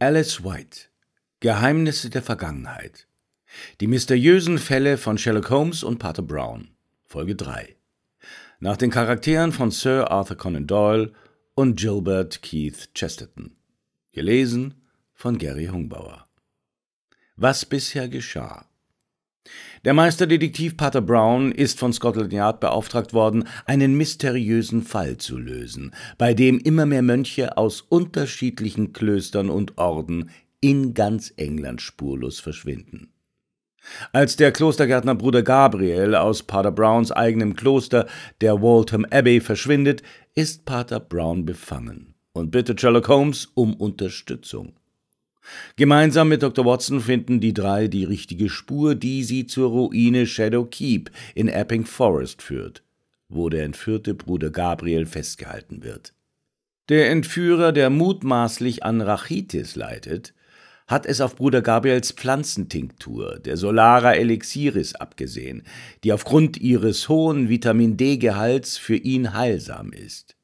Alice White Geheimnisse der Vergangenheit Die mysteriösen Fälle von Sherlock Holmes und Pater Brown Folge 3 Nach den Charakteren von Sir Arthur Conan Doyle und Gilbert Keith Chesterton Gelesen von Gary Hungbauer Was bisher geschah der Meisterdetektiv Pater Brown ist von Scotland Yard beauftragt worden, einen mysteriösen Fall zu lösen, bei dem immer mehr Mönche aus unterschiedlichen Klöstern und Orden in ganz England spurlos verschwinden. Als der Klostergärtner Bruder Gabriel aus Pater Browns eigenem Kloster, der Waltham Abbey, verschwindet, ist Pater Brown befangen und bittet Sherlock Holmes um Unterstützung. Gemeinsam mit Dr. Watson finden die drei die richtige Spur, die sie zur Ruine Shadow Keep in Epping Forest führt, wo der entführte Bruder Gabriel festgehalten wird. Der Entführer, der mutmaßlich an Rachitis leidet, hat es auf Bruder Gabriels Pflanzentinktur, der Solara Elixiris, abgesehen, die aufgrund ihres hohen Vitamin D-Gehalts für ihn heilsam ist.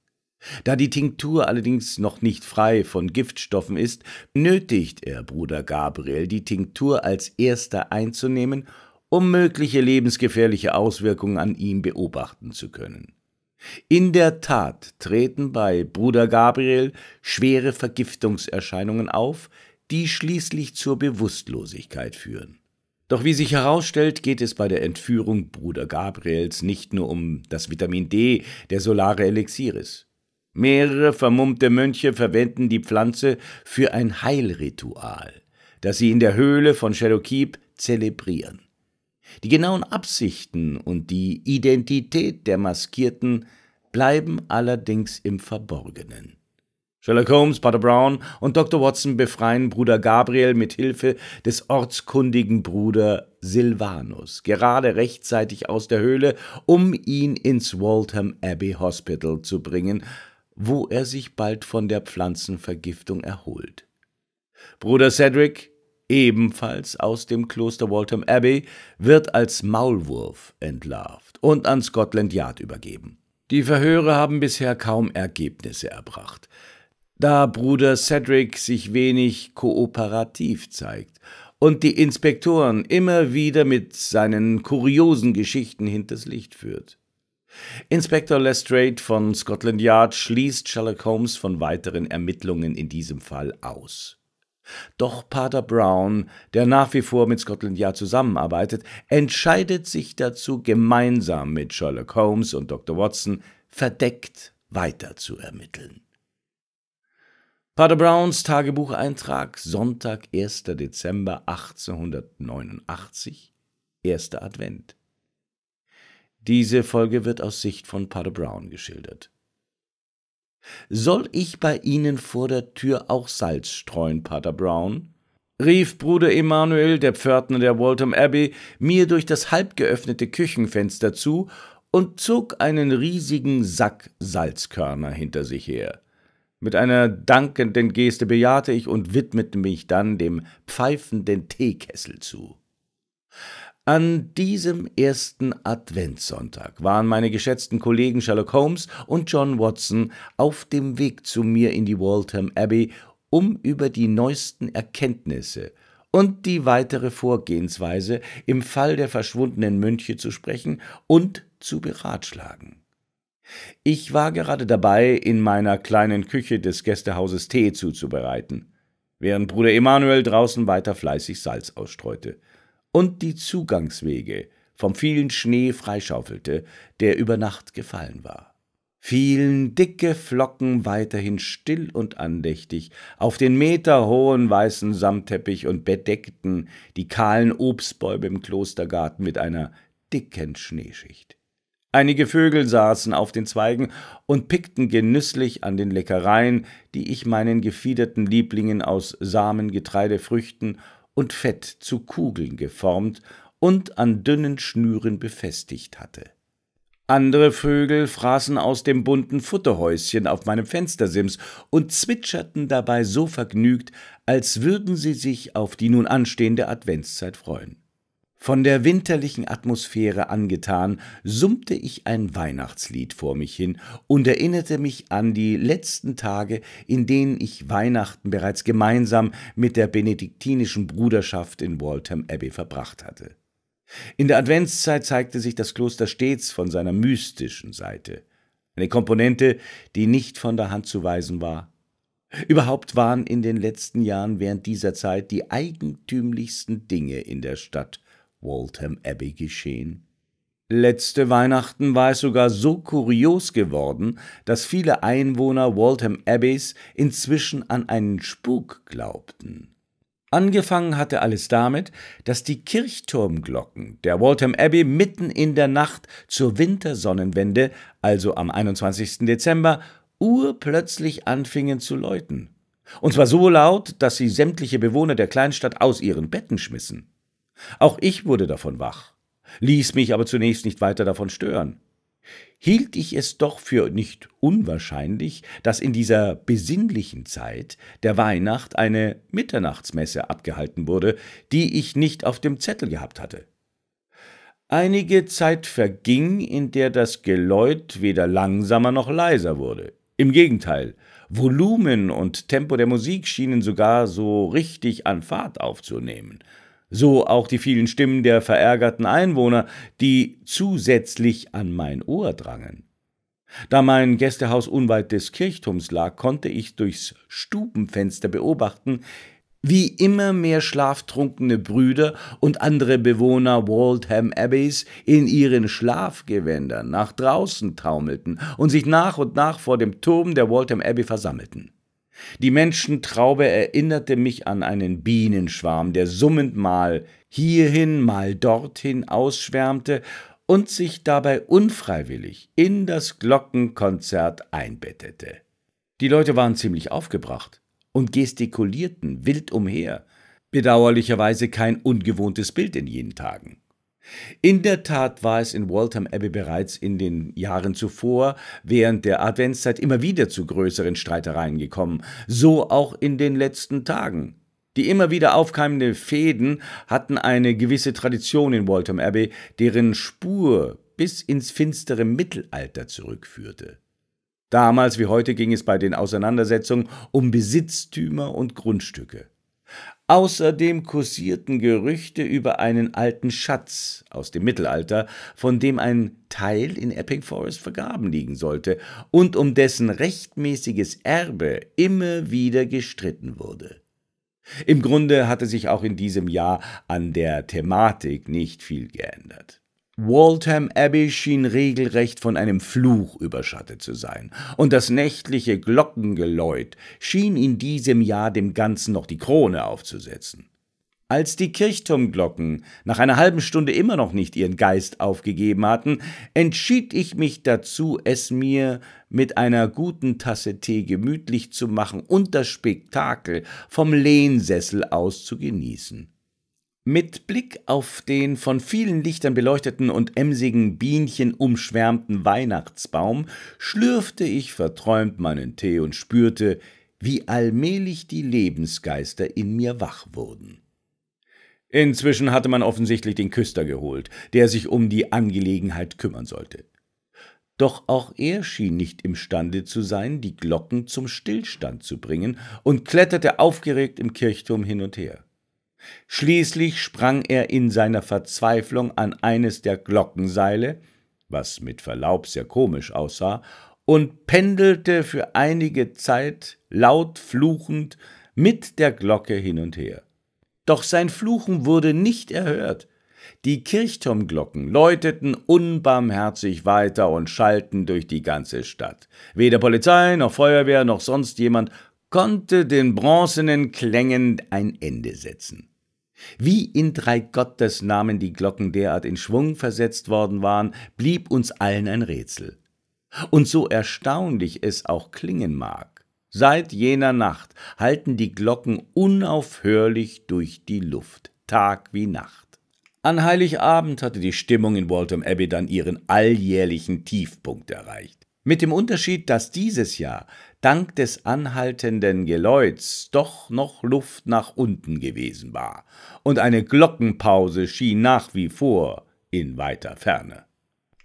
Da die Tinktur allerdings noch nicht frei von Giftstoffen ist, nötigt er Bruder Gabriel, die Tinktur als erster einzunehmen, um mögliche lebensgefährliche Auswirkungen an ihm beobachten zu können. In der Tat treten bei Bruder Gabriel schwere Vergiftungserscheinungen auf, die schließlich zur Bewusstlosigkeit führen. Doch wie sich herausstellt, geht es bei der Entführung Bruder Gabriels nicht nur um das Vitamin D der Solare Elixiris. Mehrere vermummte Mönche verwenden die Pflanze für ein Heilritual, das sie in der Höhle von Shadow Keep zelebrieren. Die genauen Absichten und die Identität der Maskierten bleiben allerdings im Verborgenen. Sherlock Holmes, Potter Brown und Dr. Watson befreien Bruder Gabriel mit Hilfe des ortskundigen Bruder Silvanus gerade rechtzeitig aus der Höhle, um ihn ins Waltham Abbey Hospital zu bringen, wo er sich bald von der Pflanzenvergiftung erholt. Bruder Cedric, ebenfalls aus dem Kloster Waltham Abbey, wird als Maulwurf entlarvt und an Scotland Yard übergeben. Die Verhöre haben bisher kaum Ergebnisse erbracht, da Bruder Cedric sich wenig kooperativ zeigt und die Inspektoren immer wieder mit seinen kuriosen Geschichten hinters Licht führt. Inspektor Lestrade von Scotland Yard schließt Sherlock Holmes von weiteren Ermittlungen in diesem Fall aus. Doch Pater Brown, der nach wie vor mit Scotland Yard zusammenarbeitet, entscheidet sich dazu, gemeinsam mit Sherlock Holmes und Dr. Watson verdeckt weiter zu ermitteln. Pater Browns Tagebucheintrag Sonntag, 1. Dezember 1889, erster Advent. Diese Folge wird aus Sicht von Pater Brown geschildert. Soll ich bei Ihnen vor der Tür auch Salz streuen, Pater Brown? rief Bruder Emanuel, der Pförtner der Waltham Abbey, mir durch das halb geöffnete Küchenfenster zu und zog einen riesigen Sack Salzkörner hinter sich her. Mit einer dankenden Geste bejahte ich und widmete mich dann dem pfeifenden Teekessel zu. An diesem ersten Adventssonntag waren meine geschätzten Kollegen Sherlock Holmes und John Watson auf dem Weg zu mir in die Waltham Abbey, um über die neuesten Erkenntnisse und die weitere Vorgehensweise im Fall der verschwundenen Mönche zu sprechen und zu beratschlagen. Ich war gerade dabei, in meiner kleinen Küche des Gästehauses Tee zuzubereiten, während Bruder Emanuel draußen weiter fleißig Salz ausstreute und die Zugangswege vom vielen Schnee freischaufelte, der über Nacht gefallen war. Fielen dicke Flocken weiterhin still und andächtig auf den meterhohen weißen Samtteppich und bedeckten die kahlen Obstbäume im Klostergarten mit einer dicken Schneeschicht. Einige Vögel saßen auf den Zweigen und pickten genüsslich an den Leckereien, die ich meinen gefiederten Lieblingen aus Samen, Getreide, Früchten und Fett zu Kugeln geformt und an dünnen Schnüren befestigt hatte. Andere Vögel fraßen aus dem bunten Futterhäuschen auf meinem Fenstersims und zwitscherten dabei so vergnügt, als würden sie sich auf die nun anstehende Adventszeit freuen. Von der winterlichen Atmosphäre angetan, summte ich ein Weihnachtslied vor mich hin und erinnerte mich an die letzten Tage, in denen ich Weihnachten bereits gemeinsam mit der benediktinischen Bruderschaft in Waltham Abbey verbracht hatte. In der Adventszeit zeigte sich das Kloster stets von seiner mystischen Seite, eine Komponente, die nicht von der Hand zu weisen war, Überhaupt waren in den letzten Jahren während dieser Zeit die eigentümlichsten Dinge in der Stadt Waltham Abbey geschehen. Letzte Weihnachten war es sogar so kurios geworden, dass viele Einwohner Waltham Abbeys inzwischen an einen Spuk glaubten. Angefangen hatte alles damit, dass die Kirchturmglocken der Waltham Abbey mitten in der Nacht zur Wintersonnenwende, also am 21. Dezember, urplötzlich anfingen zu läuten. Und zwar so laut, dass sie sämtliche Bewohner der Kleinstadt aus ihren Betten schmissen. Auch ich wurde davon wach, ließ mich aber zunächst nicht weiter davon stören. Hielt ich es doch für nicht unwahrscheinlich, dass in dieser besinnlichen Zeit der Weihnacht eine Mitternachtsmesse abgehalten wurde, die ich nicht auf dem Zettel gehabt hatte. Einige Zeit verging, in der das Geläut weder langsamer noch leiser wurde. Im Gegenteil, Volumen und Tempo der Musik schienen sogar so richtig an Fahrt aufzunehmen so auch die vielen Stimmen der verärgerten Einwohner, die zusätzlich an mein Ohr drangen. Da mein Gästehaus unweit des Kirchturms lag, konnte ich durchs Stubenfenster beobachten, wie immer mehr schlaftrunkene Brüder und andere Bewohner Waltham Abbeys in ihren Schlafgewändern nach draußen taumelten und sich nach und nach vor dem Turm der Waltham Abbey versammelten. Die Menschentraube erinnerte mich an einen Bienenschwarm, der summend mal hierhin, mal dorthin ausschwärmte und sich dabei unfreiwillig in das Glockenkonzert einbettete. Die Leute waren ziemlich aufgebracht und gestikulierten wild umher, bedauerlicherweise kein ungewohntes Bild in jenen Tagen. In der Tat war es in Waltham Abbey bereits in den Jahren zuvor während der Adventszeit immer wieder zu größeren Streitereien gekommen, so auch in den letzten Tagen. Die immer wieder aufkeimenden Fäden hatten eine gewisse Tradition in Waltham Abbey, deren Spur bis ins finstere Mittelalter zurückführte. Damals wie heute ging es bei den Auseinandersetzungen um Besitztümer und Grundstücke. Außerdem kursierten Gerüchte über einen alten Schatz aus dem Mittelalter, von dem ein Teil in Epping Forest vergraben liegen sollte und um dessen rechtmäßiges Erbe immer wieder gestritten wurde. Im Grunde hatte sich auch in diesem Jahr an der Thematik nicht viel geändert. Waltham Abbey schien regelrecht von einem Fluch überschattet zu sein, und das nächtliche Glockengeläut schien in diesem Jahr dem Ganzen noch die Krone aufzusetzen. Als die Kirchturmglocken nach einer halben Stunde immer noch nicht ihren Geist aufgegeben hatten, entschied ich mich dazu, es mir mit einer guten Tasse Tee gemütlich zu machen und das Spektakel vom Lehnsessel aus zu genießen. Mit Blick auf den von vielen Lichtern beleuchteten und emsigen Bienchen umschwärmten Weihnachtsbaum schlürfte ich verträumt meinen Tee und spürte, wie allmählich die Lebensgeister in mir wach wurden. Inzwischen hatte man offensichtlich den Küster geholt, der sich um die Angelegenheit kümmern sollte. Doch auch er schien nicht imstande zu sein, die Glocken zum Stillstand zu bringen und kletterte aufgeregt im Kirchturm hin und her. Schließlich sprang er in seiner Verzweiflung an eines der Glockenseile, was mit Verlaub sehr komisch aussah, und pendelte für einige Zeit laut fluchend mit der Glocke hin und her. Doch sein Fluchen wurde nicht erhört. Die Kirchturmglocken läuteten unbarmherzig weiter und schallten durch die ganze Stadt. Weder Polizei noch Feuerwehr noch sonst jemand konnte den bronzenen Klängen ein Ende setzen. Wie in drei Gottes Namen die Glocken derart in Schwung versetzt worden waren, blieb uns allen ein Rätsel. Und so erstaunlich es auch klingen mag, seit jener Nacht halten die Glocken unaufhörlich durch die Luft, Tag wie Nacht. An Heiligabend hatte die Stimmung in Waltham Abbey dann ihren alljährlichen Tiefpunkt erreicht. Mit dem Unterschied, dass dieses Jahr dank des anhaltenden Geläuts doch noch Luft nach unten gewesen war, und eine Glockenpause schien nach wie vor in weiter Ferne.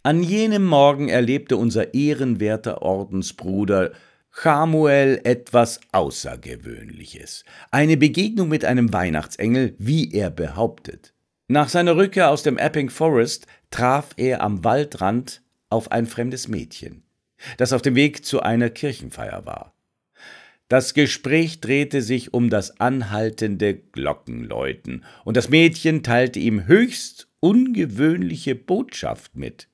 An jenem Morgen erlebte unser ehrenwerter Ordensbruder Samuel etwas Außergewöhnliches, eine Begegnung mit einem Weihnachtsengel, wie er behauptet. Nach seiner Rückkehr aus dem Epping Forest traf er am Waldrand auf ein fremdes Mädchen das auf dem Weg zu einer Kirchenfeier war. Das Gespräch drehte sich um das anhaltende Glockenläuten, und das Mädchen teilte ihm höchst ungewöhnliche Botschaft mit.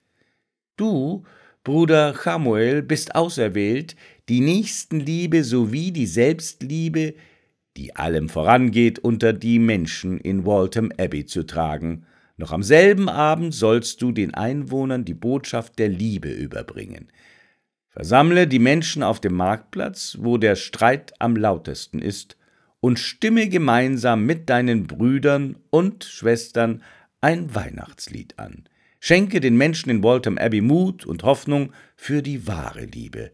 Du, Bruder Chamuel, bist auserwählt, die Nächstenliebe sowie die Selbstliebe, die allem vorangeht, unter die Menschen in Waltham Abbey zu tragen. Noch am selben Abend sollst du den Einwohnern die Botschaft der Liebe überbringen. Versammle die Menschen auf dem Marktplatz, wo der Streit am lautesten ist, und stimme gemeinsam mit deinen Brüdern und Schwestern ein Weihnachtslied an. Schenke den Menschen in Waltham Abbey Mut und Hoffnung für die wahre Liebe,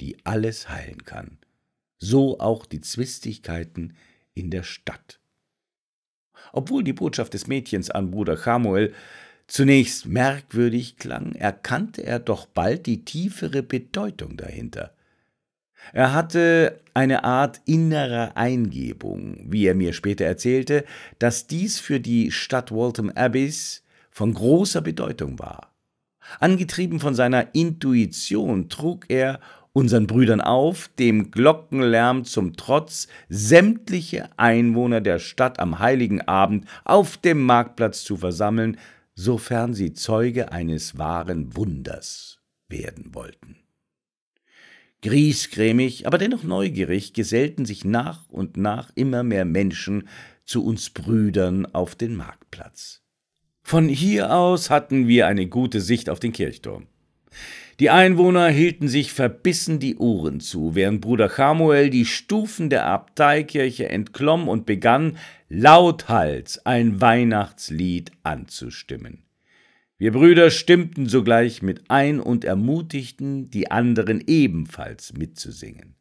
die alles heilen kann. So auch die Zwistigkeiten in der Stadt. Obwohl die Botschaft des Mädchens an Bruder Samuel zunächst merkwürdig klang, erkannte er doch bald die tiefere Bedeutung dahinter. Er hatte eine Art innerer Eingebung, wie er mir später erzählte, dass dies für die Stadt Waltham Abbeys von großer Bedeutung war. Angetrieben von seiner Intuition trug er unseren Brüdern auf, dem Glockenlärm zum Trotz, sämtliche Einwohner der Stadt am heiligen Abend auf dem Marktplatz zu versammeln, sofern sie Zeuge eines wahren Wunders werden wollten. Griesgrämig, aber dennoch neugierig, gesellten sich nach und nach immer mehr Menschen zu uns Brüdern auf den Marktplatz. Von hier aus hatten wir eine gute Sicht auf den Kirchturm. Die Einwohner hielten sich verbissen die Ohren zu, während Bruder Samuel die Stufen der Abteikirche entklomm und begann, lauthals ein Weihnachtslied anzustimmen. Wir Brüder stimmten sogleich mit ein und ermutigten die anderen ebenfalls mitzusingen.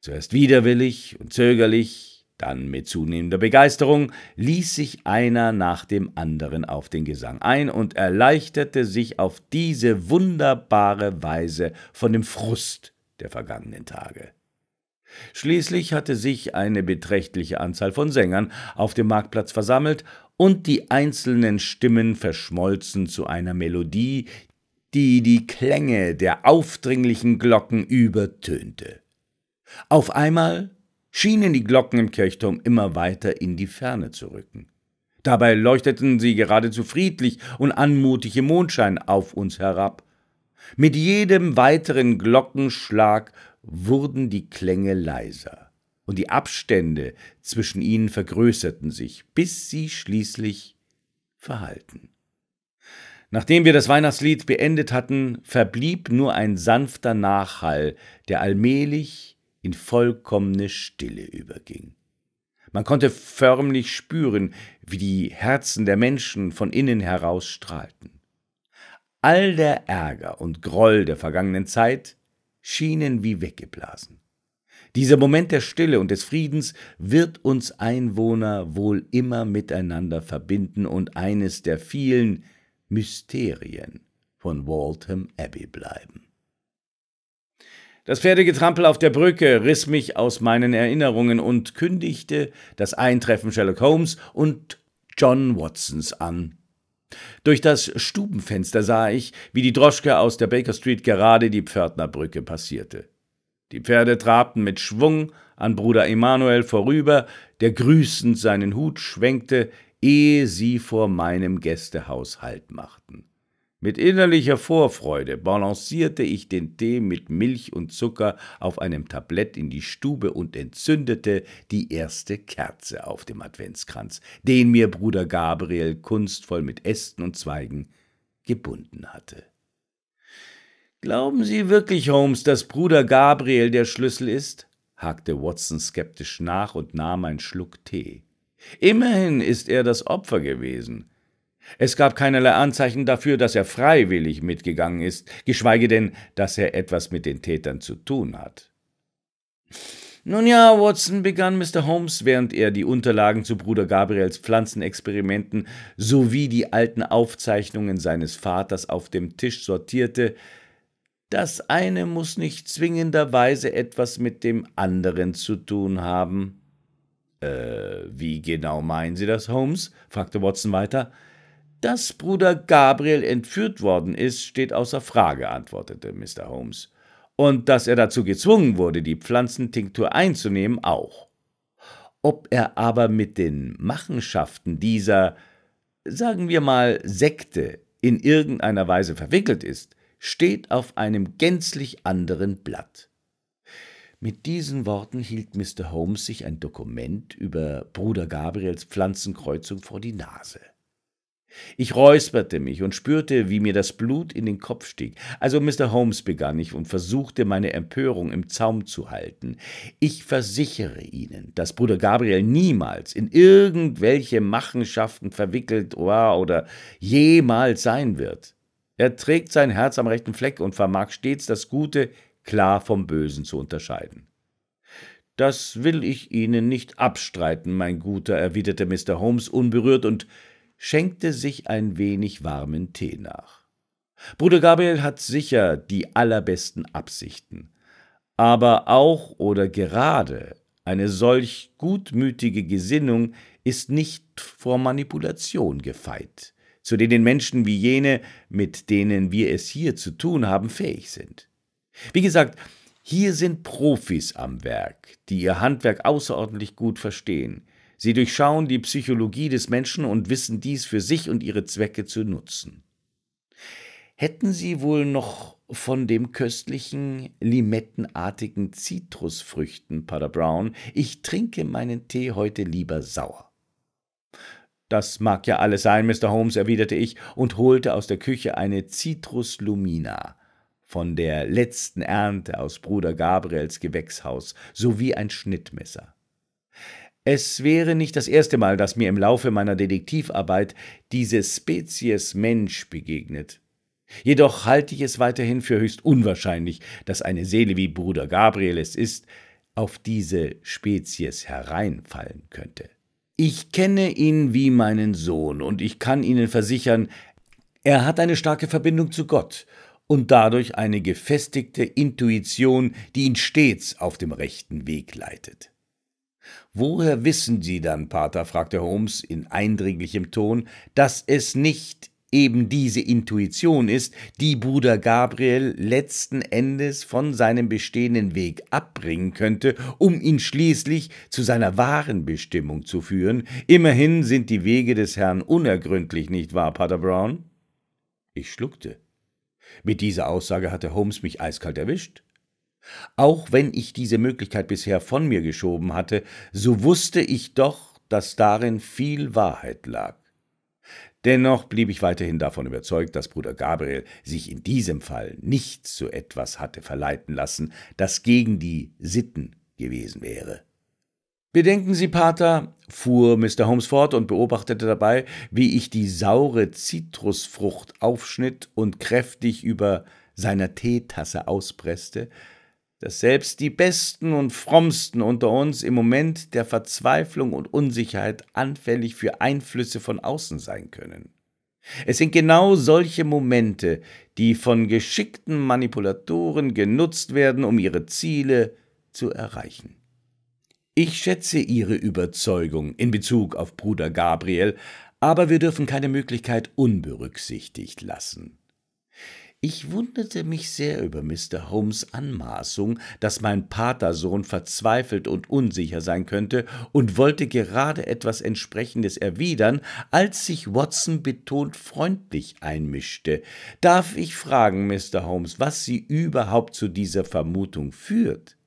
Zuerst widerwillig und zögerlich, dann mit zunehmender Begeisterung ließ sich einer nach dem anderen auf den Gesang ein und erleichterte sich auf diese wunderbare Weise von dem Frust der vergangenen Tage. Schließlich hatte sich eine beträchtliche Anzahl von Sängern auf dem Marktplatz versammelt und die einzelnen Stimmen verschmolzen zu einer Melodie, die die Klänge der aufdringlichen Glocken übertönte. Auf einmal schienen die Glocken im Kirchturm immer weiter in die Ferne zu rücken. Dabei leuchteten sie geradezu friedlich und anmutig im Mondschein auf uns herab. Mit jedem weiteren Glockenschlag wurden die Klänge leiser, und die Abstände zwischen ihnen vergrößerten sich, bis sie schließlich verhalten. Nachdem wir das Weihnachtslied beendet hatten, verblieb nur ein sanfter Nachhall, der allmählich in vollkommene Stille überging. Man konnte förmlich spüren, wie die Herzen der Menschen von innen heraus strahlten. All der Ärger und Groll der vergangenen Zeit schienen wie weggeblasen. Dieser Moment der Stille und des Friedens wird uns Einwohner wohl immer miteinander verbinden und eines der vielen Mysterien von Waltham Abbey bleiben. Das Pferdegetrampel auf der Brücke riss mich aus meinen Erinnerungen und kündigte das Eintreffen Sherlock Holmes und John Watsons an. Durch das Stubenfenster sah ich, wie die Droschke aus der Baker Street gerade die Pförtnerbrücke passierte. Die Pferde trabten mit Schwung an Bruder Emanuel vorüber, der grüßend seinen Hut schwenkte, ehe sie vor meinem Gästehaus Halt machten. Mit innerlicher Vorfreude balancierte ich den Tee mit Milch und Zucker auf einem Tablett in die Stube und entzündete die erste Kerze auf dem Adventskranz, den mir Bruder Gabriel kunstvoll mit Ästen und Zweigen gebunden hatte. Glauben Sie wirklich, Holmes, dass Bruder Gabriel der Schlüssel ist? hakte Watson skeptisch nach und nahm einen Schluck Tee. Immerhin ist er das Opfer gewesen. Es gab keinerlei Anzeichen dafür, dass er freiwillig mitgegangen ist, geschweige denn, dass er etwas mit den Tätern zu tun hat. Nun ja, Watson, begann Mr. Holmes, während er die Unterlagen zu Bruder Gabriels Pflanzenexperimenten sowie die alten Aufzeichnungen seines Vaters auf dem Tisch sortierte, das eine muss nicht zwingenderweise etwas mit dem anderen zu tun haben. Äh, wie genau meinen Sie das, Holmes? fragte Watson weiter. Dass Bruder Gabriel entführt worden ist, steht außer Frage, antwortete Mr. Holmes. Und dass er dazu gezwungen wurde, die Pflanzentinktur einzunehmen, auch. Ob er aber mit den Machenschaften dieser, sagen wir mal, Sekte in irgendeiner Weise verwickelt ist, steht auf einem gänzlich anderen Blatt. Mit diesen Worten hielt Mr. Holmes sich ein Dokument über Bruder Gabriels Pflanzenkreuzung vor die Nase. Ich räusperte mich und spürte, wie mir das Blut in den Kopf stieg. Also Mr. Holmes begann ich und versuchte, meine Empörung im Zaum zu halten. Ich versichere Ihnen, dass Bruder Gabriel niemals in irgendwelche Machenschaften verwickelt war oder jemals sein wird. Er trägt sein Herz am rechten Fleck und vermag stets das Gute klar vom Bösen zu unterscheiden. Das will ich Ihnen nicht abstreiten, mein Guter, erwiderte Mr. Holmes unberührt und schenkte sich ein wenig warmen Tee nach. Bruder Gabriel hat sicher die allerbesten Absichten, aber auch oder gerade eine solch gutmütige Gesinnung ist nicht vor Manipulation gefeit, zu denen Menschen wie jene, mit denen wir es hier zu tun haben, fähig sind. Wie gesagt, hier sind Profis am Werk, die ihr Handwerk außerordentlich gut verstehen, Sie durchschauen die Psychologie des Menschen und wissen dies für sich und ihre Zwecke zu nutzen. Hätten Sie wohl noch von dem köstlichen, limettenartigen Zitrusfrüchten, Pater Brown, ich trinke meinen Tee heute lieber sauer. Das mag ja alles sein, Mr. Holmes, erwiderte ich und holte aus der Küche eine Zitruslumina von der letzten Ernte aus Bruder Gabriels Gewächshaus sowie ein Schnittmesser. Es wäre nicht das erste Mal, dass mir im Laufe meiner Detektivarbeit diese Spezies Mensch begegnet. Jedoch halte ich es weiterhin für höchst unwahrscheinlich, dass eine Seele wie Bruder Gabriel es ist, auf diese Spezies hereinfallen könnte. Ich kenne ihn wie meinen Sohn und ich kann Ihnen versichern, er hat eine starke Verbindung zu Gott und dadurch eine gefestigte Intuition, die ihn stets auf dem rechten Weg leitet. Woher wissen Sie dann, Pater? fragte Holmes in eindringlichem Ton, dass es nicht eben diese Intuition ist, die Bruder Gabriel letzten Endes von seinem bestehenden Weg abbringen könnte, um ihn schließlich zu seiner wahren Bestimmung zu führen. Immerhin sind die Wege des Herrn unergründlich, nicht wahr, Pater Brown? Ich schluckte. Mit dieser Aussage hatte Holmes mich eiskalt erwischt. Auch wenn ich diese Möglichkeit bisher von mir geschoben hatte, so wusste ich doch, dass darin viel Wahrheit lag. Dennoch blieb ich weiterhin davon überzeugt, dass Bruder Gabriel sich in diesem Fall nicht zu etwas hatte verleiten lassen, das gegen die Sitten gewesen wäre. Bedenken Sie, Pater, fuhr Mr. Holmes fort und beobachtete dabei, wie ich die saure Zitrusfrucht aufschnitt und kräftig über seiner Teetasse auspresste, dass selbst die Besten und Frommsten unter uns im Moment der Verzweiflung und Unsicherheit anfällig für Einflüsse von außen sein können. Es sind genau solche Momente, die von geschickten Manipulatoren genutzt werden, um ihre Ziele zu erreichen. Ich schätze Ihre Überzeugung in Bezug auf Bruder Gabriel, aber wir dürfen keine Möglichkeit unberücksichtigt lassen. Ich wunderte mich sehr über Mr. Holmes Anmaßung, dass mein Patersohn verzweifelt und unsicher sein könnte, und wollte gerade etwas Entsprechendes erwidern, als sich Watson betont freundlich einmischte. »Darf ich fragen, Mr. Holmes, was Sie überhaupt zu dieser Vermutung führt?«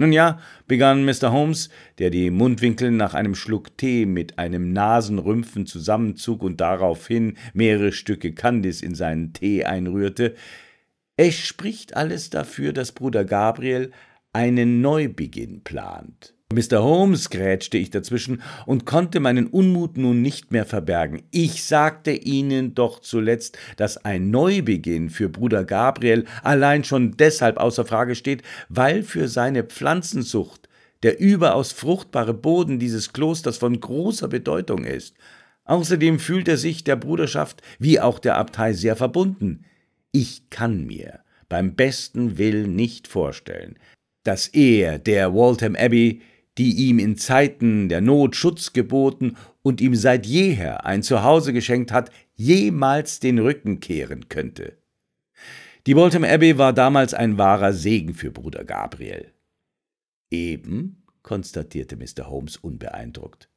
nun ja, begann Mr. Holmes, der die Mundwinkel nach einem Schluck Tee mit einem Nasenrümpfen zusammenzog und daraufhin mehrere Stücke Kandis in seinen Tee einrührte, es spricht alles dafür, dass Bruder Gabriel einen Neubeginn plant. Mr. Holmes, grätschte ich dazwischen und konnte meinen Unmut nun nicht mehr verbergen. Ich sagte Ihnen doch zuletzt, dass ein Neubeginn für Bruder Gabriel allein schon deshalb außer Frage steht, weil für seine Pflanzensucht der überaus fruchtbare Boden dieses Klosters von großer Bedeutung ist. Außerdem fühlt er sich der Bruderschaft wie auch der Abtei sehr verbunden. Ich kann mir beim besten Willen nicht vorstellen, dass er, der Waltham Abbey, die ihm in Zeiten der Not Schutz geboten und ihm seit jeher ein Zuhause geschenkt hat, jemals den Rücken kehren könnte. Die Waltham Abbey war damals ein wahrer Segen für Bruder Gabriel. Eben, konstatierte Mr. Holmes unbeeindruckt.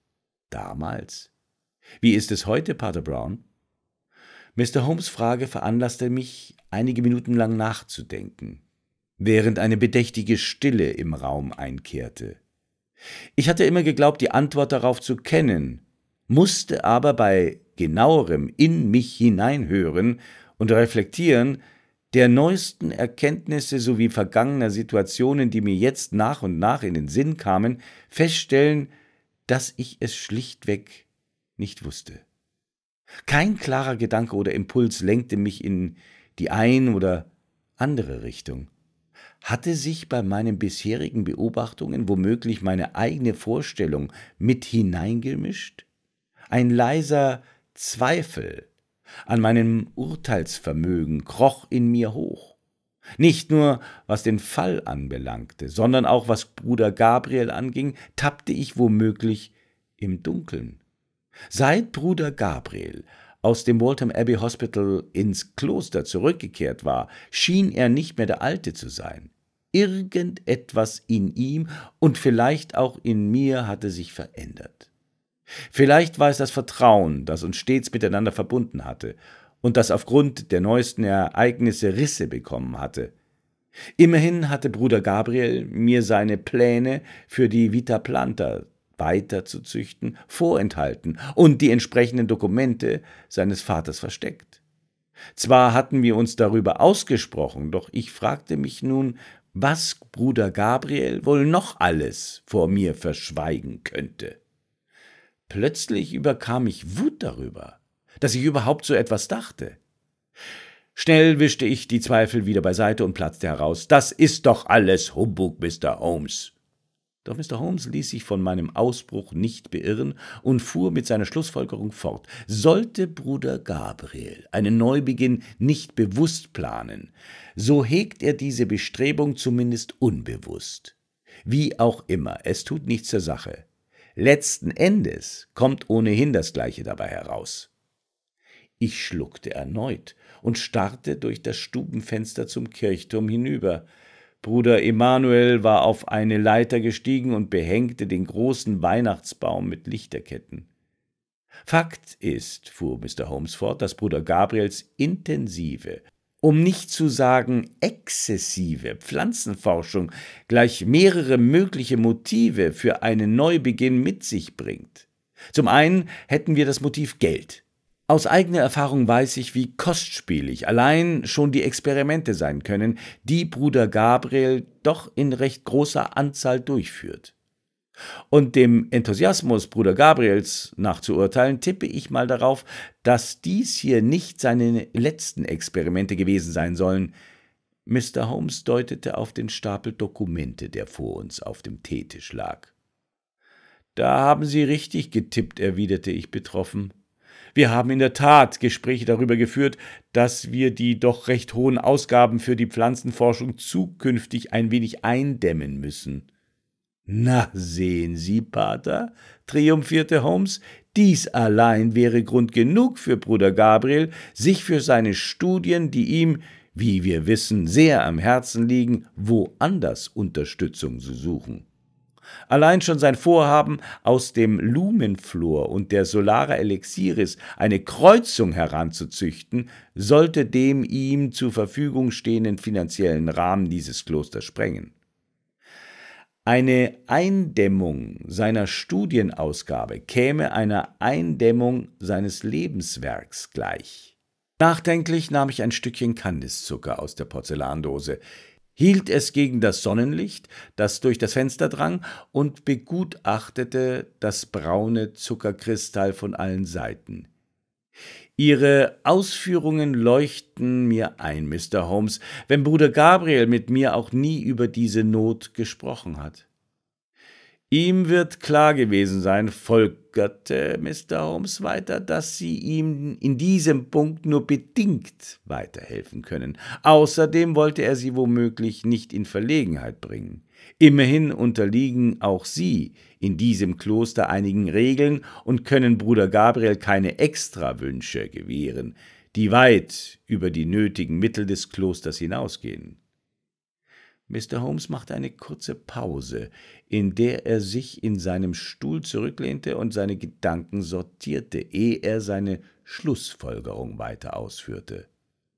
Damals? Wie ist es heute, Pater Brown? Mr. Holmes Frage veranlasste mich, einige Minuten lang nachzudenken, während eine bedächtige Stille im Raum einkehrte. Ich hatte immer geglaubt, die Antwort darauf zu kennen, musste aber bei genauerem in mich hineinhören und reflektieren, der neuesten Erkenntnisse sowie vergangener Situationen, die mir jetzt nach und nach in den Sinn kamen, feststellen, dass ich es schlichtweg nicht wusste. Kein klarer Gedanke oder Impuls lenkte mich in die ein oder andere Richtung hatte sich bei meinen bisherigen Beobachtungen womöglich meine eigene Vorstellung mit hineingemischt? Ein leiser Zweifel an meinem Urteilsvermögen kroch in mir hoch. Nicht nur was den Fall anbelangte, sondern auch was Bruder Gabriel anging, tappte ich womöglich im Dunkeln. Seit Bruder Gabriel aus dem Waltham Abbey Hospital ins Kloster zurückgekehrt war, schien er nicht mehr der Alte zu sein. Irgendetwas in ihm und vielleicht auch in mir hatte sich verändert. Vielleicht war es das Vertrauen, das uns stets miteinander verbunden hatte und das aufgrund der neuesten Ereignisse Risse bekommen hatte. Immerhin hatte Bruder Gabriel mir seine Pläne für die Vita Planta weiterzuzüchten vorenthalten und die entsprechenden Dokumente seines Vaters versteckt. Zwar hatten wir uns darüber ausgesprochen, doch ich fragte mich nun, was Bruder Gabriel wohl noch alles vor mir verschweigen könnte. Plötzlich überkam ich Wut darüber, dass ich überhaupt so etwas dachte. Schnell wischte ich die Zweifel wieder beiseite und platzte heraus. Das ist doch alles Humbug, Mr. Holmes. Doch Mr. Holmes ließ sich von meinem Ausbruch nicht beirren und fuhr mit seiner Schlussfolgerung fort. Sollte Bruder Gabriel einen Neubeginn nicht bewusst planen, so hegt er diese Bestrebung zumindest unbewusst. Wie auch immer, es tut nichts zur Sache. Letzten Endes kommt ohnehin das Gleiche dabei heraus. Ich schluckte erneut und starrte durch das Stubenfenster zum Kirchturm hinüber. Bruder Emanuel war auf eine Leiter gestiegen und behängte den großen Weihnachtsbaum mit Lichterketten. Fakt ist, fuhr Mr. Holmes fort, dass Bruder Gabriels intensive, um nicht zu sagen exzessive Pflanzenforschung gleich mehrere mögliche Motive für einen Neubeginn mit sich bringt. Zum einen hätten wir das Motiv Geld. Aus eigener Erfahrung weiß ich, wie kostspielig allein schon die Experimente sein können, die Bruder Gabriel doch in recht großer Anzahl durchführt. Und dem Enthusiasmus Bruder Gabriels nachzuurteilen, tippe ich mal darauf, dass dies hier nicht seine letzten Experimente gewesen sein sollen. Mr. Holmes deutete auf den Stapel Dokumente, der vor uns auf dem Teetisch lag. Da haben Sie richtig getippt, erwiderte ich betroffen. Wir haben in der Tat Gespräche darüber geführt, dass wir die doch recht hohen Ausgaben für die Pflanzenforschung zukünftig ein wenig eindämmen müssen. Na, sehen Sie, Pater, triumphierte Holmes, dies allein wäre Grund genug für Bruder Gabriel, sich für seine Studien, die ihm, wie wir wissen, sehr am Herzen liegen, woanders Unterstützung zu suchen. Allein schon sein Vorhaben, aus dem Lumenflor und der Solara Elixiris eine Kreuzung heranzuzüchten, sollte dem ihm zur Verfügung stehenden finanziellen Rahmen dieses Klosters sprengen. Eine Eindämmung seiner Studienausgabe käme einer Eindämmung seines Lebenswerks gleich. Nachdenklich nahm ich ein Stückchen Kandiszucker aus der Porzellandose hielt es gegen das Sonnenlicht, das durch das Fenster drang, und begutachtete das braune Zuckerkristall von allen Seiten. Ihre Ausführungen leuchten mir ein, Mr. Holmes, wenn Bruder Gabriel mit mir auch nie über diese Not gesprochen hat. Ihm wird klar gewesen sein, folgerte Mr. Holmes weiter, dass Sie ihm in diesem Punkt nur bedingt weiterhelfen können. Außerdem wollte er Sie womöglich nicht in Verlegenheit bringen. Immerhin unterliegen auch Sie in diesem Kloster einigen Regeln und können Bruder Gabriel keine Extrawünsche gewähren, die weit über die nötigen Mittel des Klosters hinausgehen. Mr. Holmes machte eine kurze Pause, in der er sich in seinem Stuhl zurücklehnte und seine Gedanken sortierte, ehe er seine Schlussfolgerung weiter ausführte.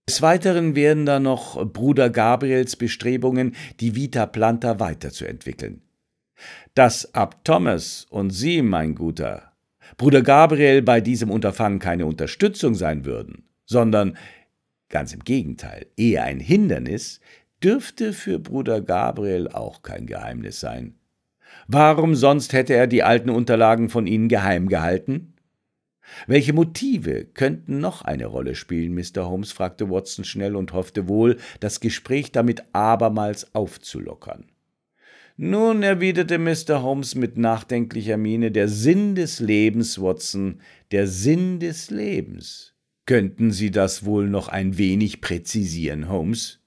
Des Weiteren werden da noch Bruder Gabriels Bestrebungen, die Vita Planta weiterzuentwickeln. Dass ab Thomas und Sie, mein Guter, Bruder Gabriel bei diesem Unterfangen keine Unterstützung sein würden, sondern ganz im Gegenteil, eher ein Hindernis, dürfte für Bruder Gabriel auch kein Geheimnis sein. Warum sonst hätte er die alten Unterlagen von Ihnen geheim gehalten? Welche Motive könnten noch eine Rolle spielen, Mr. Holmes? fragte Watson schnell und hoffte wohl, das Gespräch damit abermals aufzulockern. Nun, erwiderte Mr. Holmes mit nachdenklicher Miene, der Sinn des Lebens, Watson, der Sinn des Lebens. Könnten Sie das wohl noch ein wenig präzisieren, Holmes?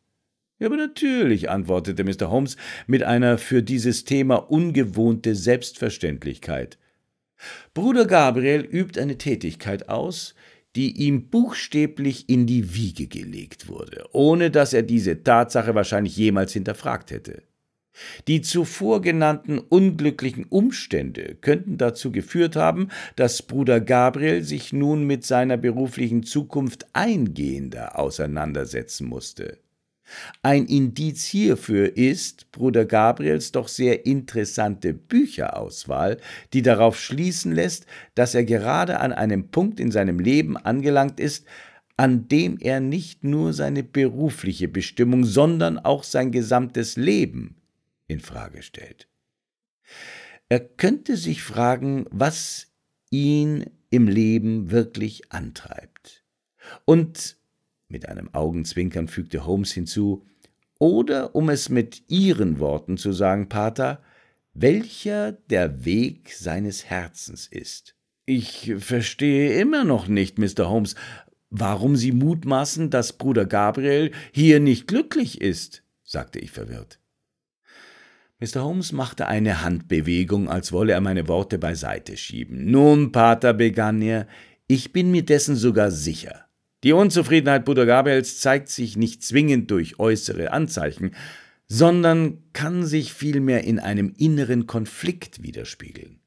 Ja, aber natürlich, antwortete Mr. Holmes mit einer für dieses Thema ungewohnte Selbstverständlichkeit. Bruder Gabriel übt eine Tätigkeit aus, die ihm buchstäblich in die Wiege gelegt wurde, ohne dass er diese Tatsache wahrscheinlich jemals hinterfragt hätte. Die zuvor genannten unglücklichen Umstände könnten dazu geführt haben, dass Bruder Gabriel sich nun mit seiner beruflichen Zukunft eingehender auseinandersetzen musste. Ein Indiz hierfür ist Bruder Gabriels doch sehr interessante Bücherauswahl, die darauf schließen lässt, dass er gerade an einem Punkt in seinem Leben angelangt ist, an dem er nicht nur seine berufliche Bestimmung, sondern auch sein gesamtes Leben in Frage stellt. Er könnte sich fragen, was ihn im Leben wirklich antreibt. Und mit einem Augenzwinkern fügte Holmes hinzu, oder um es mit Ihren Worten zu sagen, Pater, welcher der Weg seines Herzens ist. Ich verstehe immer noch nicht, Mr. Holmes, warum Sie mutmaßen, dass Bruder Gabriel hier nicht glücklich ist, sagte ich verwirrt. Mr. Holmes machte eine Handbewegung, als wolle er meine Worte beiseite schieben. Nun, Pater, begann er, ich bin mir dessen sogar sicher. Die Unzufriedenheit Bruder Gabriels zeigt sich nicht zwingend durch äußere Anzeichen, sondern kann sich vielmehr in einem inneren Konflikt widerspiegeln.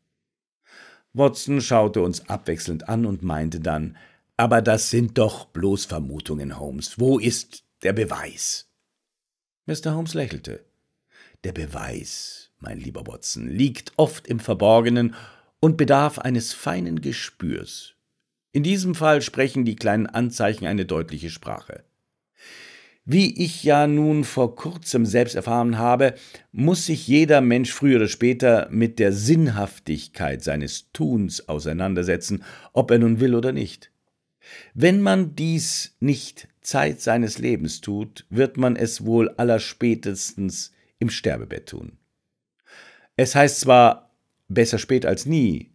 Watson schaute uns abwechselnd an und meinte dann, aber das sind doch bloß Vermutungen, Holmes. Wo ist der Beweis? Mr. Holmes lächelte. Der Beweis, mein lieber Watson, liegt oft im Verborgenen und bedarf eines feinen Gespürs. In diesem Fall sprechen die kleinen Anzeichen eine deutliche Sprache. Wie ich ja nun vor kurzem selbst erfahren habe, muss sich jeder Mensch früher oder später mit der Sinnhaftigkeit seines Tuns auseinandersetzen, ob er nun will oder nicht. Wenn man dies nicht Zeit seines Lebens tut, wird man es wohl allerspätestens im Sterbebett tun. Es heißt zwar besser spät als nie,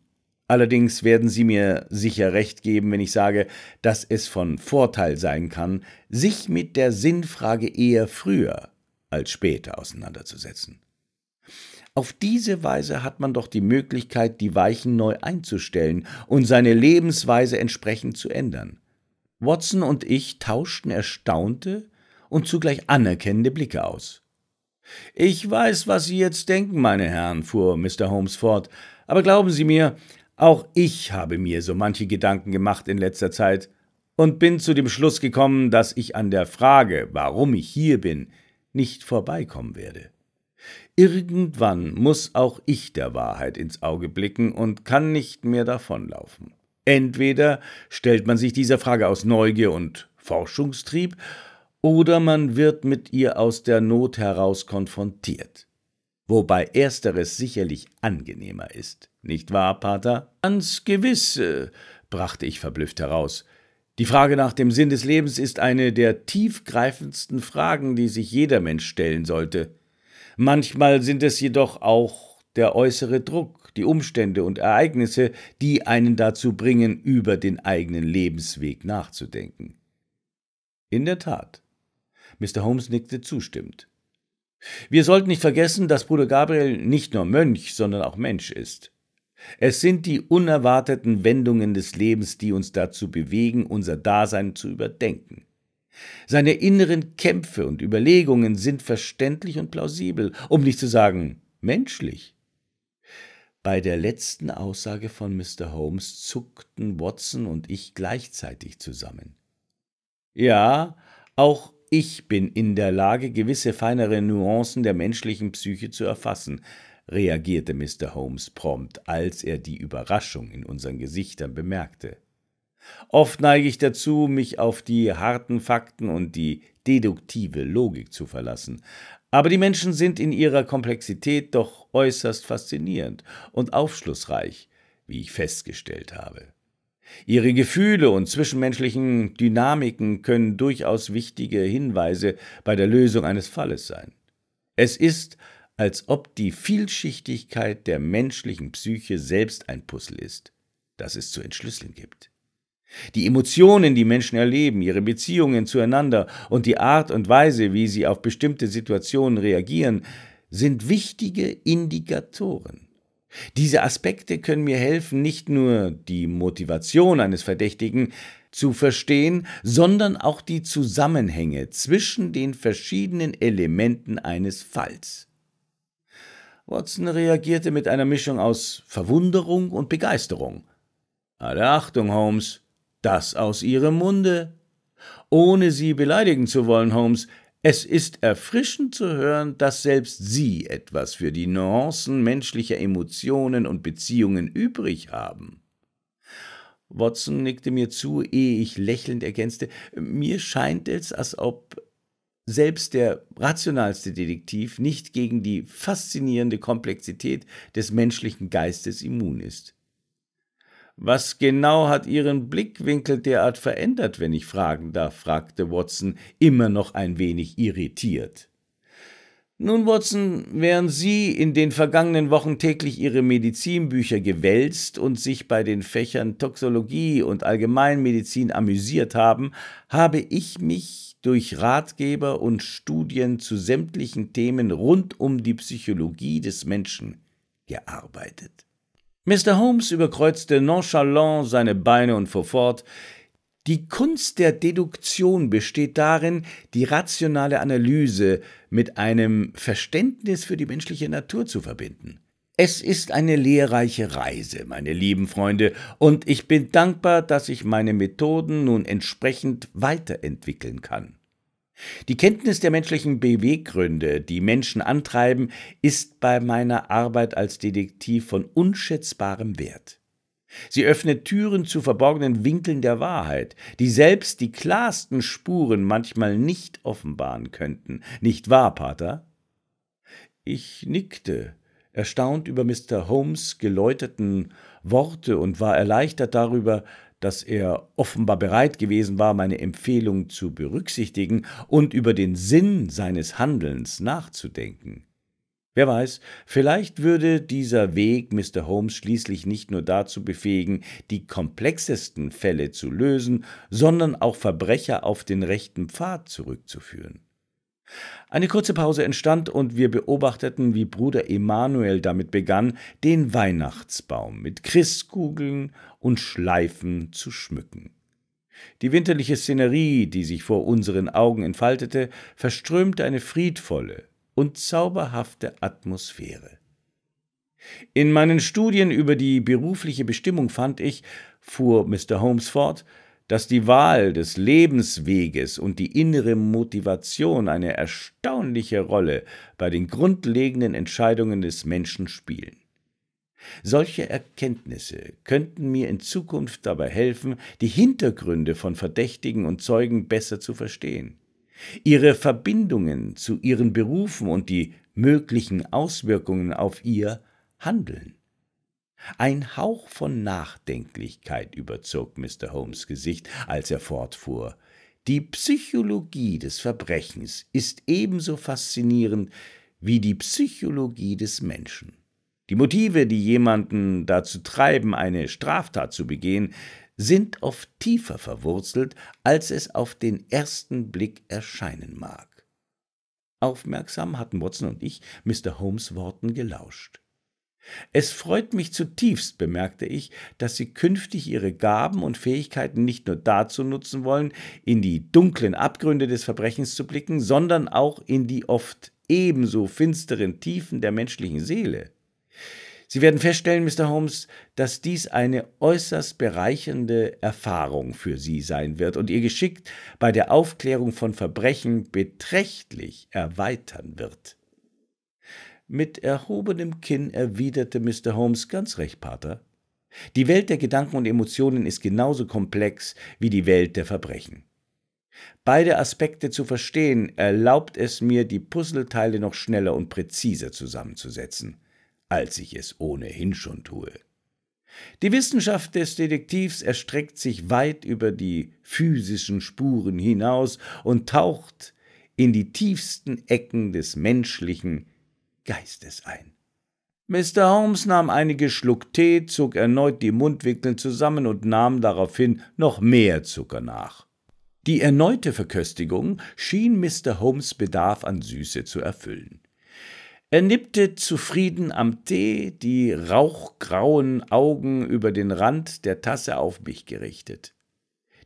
Allerdings werden Sie mir sicher recht geben, wenn ich sage, dass es von Vorteil sein kann, sich mit der Sinnfrage eher früher als später auseinanderzusetzen. Auf diese Weise hat man doch die Möglichkeit, die Weichen neu einzustellen und seine Lebensweise entsprechend zu ändern. Watson und ich tauschten erstaunte und zugleich anerkennende Blicke aus. Ich weiß, was Sie jetzt denken, meine Herren, fuhr Mr. Holmes fort, aber glauben Sie mir, auch ich habe mir so manche Gedanken gemacht in letzter Zeit und bin zu dem Schluss gekommen, dass ich an der Frage, warum ich hier bin, nicht vorbeikommen werde. Irgendwann muss auch ich der Wahrheit ins Auge blicken und kann nicht mehr davonlaufen. Entweder stellt man sich dieser Frage aus Neugier und Forschungstrieb, oder man wird mit ihr aus der Not heraus konfrontiert, wobei ersteres sicherlich angenehmer ist. Nicht wahr, Pater? Ganz gewiss, äh, brachte ich verblüfft heraus. Die Frage nach dem Sinn des Lebens ist eine der tiefgreifendsten Fragen, die sich jeder Mensch stellen sollte. Manchmal sind es jedoch auch der äußere Druck, die Umstände und Ereignisse, die einen dazu bringen, über den eigenen Lebensweg nachzudenken. In der Tat. Mr. Holmes nickte zustimmend. Wir sollten nicht vergessen, dass Bruder Gabriel nicht nur Mönch, sondern auch Mensch ist. Es sind die unerwarteten Wendungen des Lebens, die uns dazu bewegen, unser Dasein zu überdenken. Seine inneren Kämpfe und Überlegungen sind verständlich und plausibel, um nicht zu sagen menschlich. Bei der letzten Aussage von Mr. Holmes zuckten Watson und ich gleichzeitig zusammen. Ja, auch ich bin in der Lage, gewisse feinere Nuancen der menschlichen Psyche zu erfassen, reagierte Mr. Holmes prompt, als er die Überraschung in unseren Gesichtern bemerkte. Oft neige ich dazu, mich auf die harten Fakten und die deduktive Logik zu verlassen, aber die Menschen sind in ihrer Komplexität doch äußerst faszinierend und aufschlussreich, wie ich festgestellt habe. Ihre Gefühle und zwischenmenschlichen Dynamiken können durchaus wichtige Hinweise bei der Lösung eines Falles sein. Es ist, als ob die Vielschichtigkeit der menschlichen Psyche selbst ein Puzzle ist, das es zu entschlüsseln gibt. Die Emotionen, die Menschen erleben, ihre Beziehungen zueinander und die Art und Weise, wie sie auf bestimmte Situationen reagieren, sind wichtige Indikatoren. Diese Aspekte können mir helfen, nicht nur die Motivation eines Verdächtigen zu verstehen, sondern auch die Zusammenhänge zwischen den verschiedenen Elementen eines Falls. Watson reagierte mit einer Mischung aus Verwunderung und Begeisterung. Alle Achtung, Holmes, das aus Ihrem Munde. Ohne Sie beleidigen zu wollen, Holmes, es ist erfrischend zu hören, dass selbst Sie etwas für die Nuancen menschlicher Emotionen und Beziehungen übrig haben. Watson nickte mir zu, ehe ich lächelnd ergänzte, mir scheint es, als ob selbst der rationalste Detektiv nicht gegen die faszinierende Komplexität des menschlichen Geistes immun ist. Was genau hat Ihren Blickwinkel derart verändert, wenn ich fragen darf? fragte Watson, immer noch ein wenig irritiert. Nun, Watson, während Sie in den vergangenen Wochen täglich Ihre Medizinbücher gewälzt und sich bei den Fächern Toxologie und Allgemeinmedizin amüsiert haben, habe ich mich durch Ratgeber und Studien zu sämtlichen Themen rund um die Psychologie des Menschen gearbeitet. Mr. Holmes überkreuzte nonchalant seine Beine und fuhr fort, die Kunst der Deduktion besteht darin, die rationale Analyse mit einem Verständnis für die menschliche Natur zu verbinden. Es ist eine lehrreiche Reise, meine lieben Freunde, und ich bin dankbar, dass ich meine Methoden nun entsprechend weiterentwickeln kann. Die Kenntnis der menschlichen Beweggründe, die Menschen antreiben, ist bei meiner Arbeit als Detektiv von unschätzbarem Wert. Sie öffnet Türen zu verborgenen Winkeln der Wahrheit, die selbst die klarsten Spuren manchmal nicht offenbaren könnten. Nicht wahr, Pater? Ich nickte, erstaunt über Mr. Holmes geläuterten Worte und war erleichtert darüber, dass er offenbar bereit gewesen war, meine Empfehlung zu berücksichtigen und über den Sinn seines Handelns nachzudenken. Wer weiß, vielleicht würde dieser Weg Mr. Holmes schließlich nicht nur dazu befähigen, die komplexesten Fälle zu lösen, sondern auch Verbrecher auf den rechten Pfad zurückzuführen. Eine kurze Pause entstand und wir beobachteten, wie Bruder Emanuel damit begann, den Weihnachtsbaum mit Christkugeln und Schleifen zu schmücken. Die winterliche Szenerie, die sich vor unseren Augen entfaltete, verströmte eine friedvolle und zauberhafte Atmosphäre. In meinen Studien über die berufliche Bestimmung fand ich, fuhr Mr. Holmes fort, dass die Wahl des Lebensweges und die innere Motivation eine erstaunliche Rolle bei den grundlegenden Entscheidungen des Menschen spielen. Solche Erkenntnisse könnten mir in Zukunft dabei helfen, die Hintergründe von Verdächtigen und Zeugen besser zu verstehen, ihre Verbindungen zu ihren Berufen und die möglichen Auswirkungen auf ihr Handeln ein Hauch von Nachdenklichkeit überzog Mr. Holmes Gesicht, als er fortfuhr. Die Psychologie des Verbrechens ist ebenso faszinierend wie die Psychologie des Menschen. Die Motive, die jemanden dazu treiben, eine Straftat zu begehen, sind oft tiefer verwurzelt, als es auf den ersten Blick erscheinen mag. Aufmerksam hatten Watson und ich Mr. Holmes Worten gelauscht. Es freut mich zutiefst, bemerkte ich, dass Sie künftig Ihre Gaben und Fähigkeiten nicht nur dazu nutzen wollen, in die dunklen Abgründe des Verbrechens zu blicken, sondern auch in die oft ebenso finsteren Tiefen der menschlichen Seele. Sie werden feststellen, Mr. Holmes, dass dies eine äußerst bereichernde Erfahrung für Sie sein wird und Ihr Geschick bei der Aufklärung von Verbrechen beträchtlich erweitern wird. Mit erhobenem Kinn erwiderte Mr. Holmes ganz recht, Pater. Die Welt der Gedanken und Emotionen ist genauso komplex wie die Welt der Verbrechen. Beide Aspekte zu verstehen, erlaubt es mir, die Puzzleteile noch schneller und präziser zusammenzusetzen, als ich es ohnehin schon tue. Die Wissenschaft des Detektivs erstreckt sich weit über die physischen Spuren hinaus und taucht in die tiefsten Ecken des menschlichen Geistes ein. Mr. Holmes nahm einige Schluck Tee, zog erneut die Mundwinkel zusammen und nahm daraufhin noch mehr Zucker nach. Die erneute Verköstigung schien Mr. Holmes Bedarf an Süße zu erfüllen. Er nippte zufrieden am Tee, die rauchgrauen Augen über den Rand der Tasse auf mich gerichtet.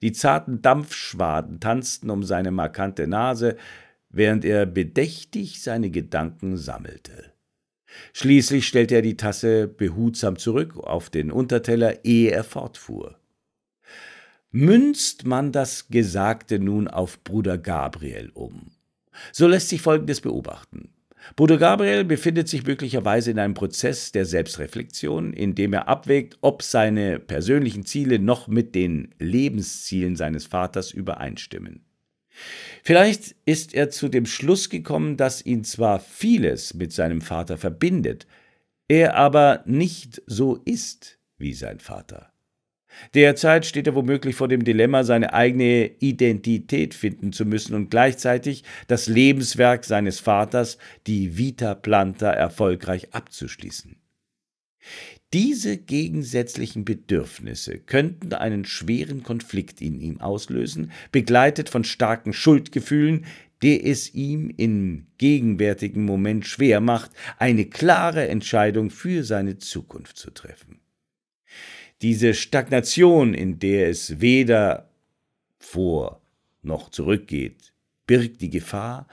Die zarten Dampfschwaden tanzten um seine markante Nase, während er bedächtig seine Gedanken sammelte. Schließlich stellte er die Tasse behutsam zurück auf den Unterteller, ehe er fortfuhr. Münzt man das Gesagte nun auf Bruder Gabriel um, so lässt sich Folgendes beobachten. Bruder Gabriel befindet sich möglicherweise in einem Prozess der Selbstreflexion, in dem er abwägt, ob seine persönlichen Ziele noch mit den Lebenszielen seines Vaters übereinstimmen. Vielleicht ist er zu dem Schluss gekommen, dass ihn zwar vieles mit seinem Vater verbindet, er aber nicht so ist wie sein Vater. Derzeit steht er womöglich vor dem Dilemma, seine eigene Identität finden zu müssen und gleichzeitig das Lebenswerk seines Vaters, die Vita Planta, erfolgreich abzuschließen. Diese gegensätzlichen Bedürfnisse könnten einen schweren Konflikt in ihm auslösen, begleitet von starken Schuldgefühlen, der es ihm im gegenwärtigen Moment schwer macht, eine klare Entscheidung für seine Zukunft zu treffen. Diese Stagnation, in der es weder vor noch zurückgeht, birgt die Gefahr,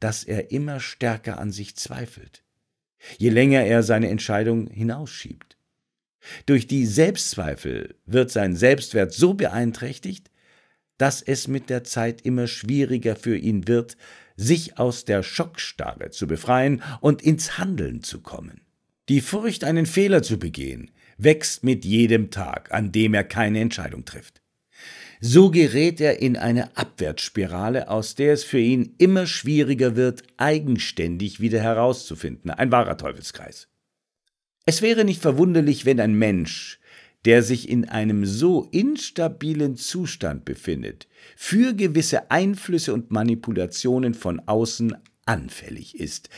dass er immer stärker an sich zweifelt, je länger er seine Entscheidung hinausschiebt. Durch die Selbstzweifel wird sein Selbstwert so beeinträchtigt, dass es mit der Zeit immer schwieriger für ihn wird, sich aus der Schockstarre zu befreien und ins Handeln zu kommen. Die Furcht, einen Fehler zu begehen, wächst mit jedem Tag, an dem er keine Entscheidung trifft. So gerät er in eine Abwärtsspirale, aus der es für ihn immer schwieriger wird, eigenständig wieder herauszufinden. Ein wahrer Teufelskreis. Es wäre nicht verwunderlich, wenn ein Mensch, der sich in einem so instabilen Zustand befindet, für gewisse Einflüsse und Manipulationen von außen anfällig ist,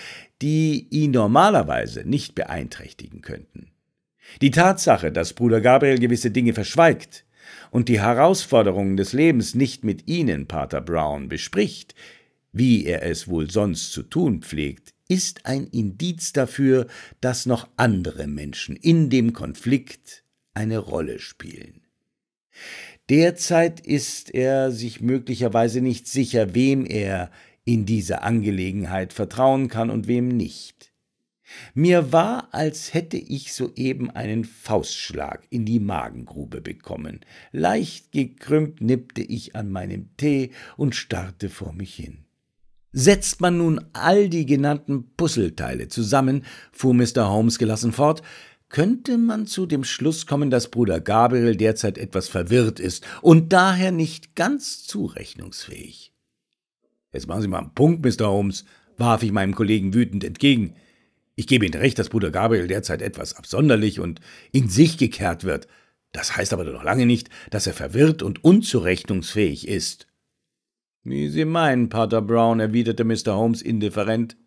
die ihn normalerweise nicht beeinträchtigen könnten. Die Tatsache, dass Bruder Gabriel gewisse Dinge verschweigt und die Herausforderungen des Lebens nicht mit Ihnen, Pater Brown, bespricht, wie er es wohl sonst zu tun pflegt, ist ein Indiz dafür, dass noch andere Menschen in dem Konflikt eine Rolle spielen. Derzeit ist er sich möglicherweise nicht sicher, wem er in dieser Angelegenheit vertrauen kann und wem nicht. Mir war, als hätte ich soeben einen Faustschlag in die Magengrube bekommen. Leicht gekrümmt nippte ich an meinem Tee und starrte vor mich hin. Setzt man nun all die genannten Puzzleteile zusammen, fuhr Mr. Holmes gelassen fort, könnte man zu dem Schluss kommen, dass Bruder Gabriel derzeit etwas verwirrt ist und daher nicht ganz zurechnungsfähig. Jetzt machen Sie mal einen Punkt, Mr. Holmes, warf ich meinem Kollegen wütend entgegen. Ich gebe Ihnen recht, dass Bruder Gabriel derzeit etwas absonderlich und in sich gekehrt wird. Das heißt aber noch lange nicht, dass er verwirrt und unzurechnungsfähig ist. Wie Sie meinen, Pater Brown, erwiderte Mr. Holmes indifferent.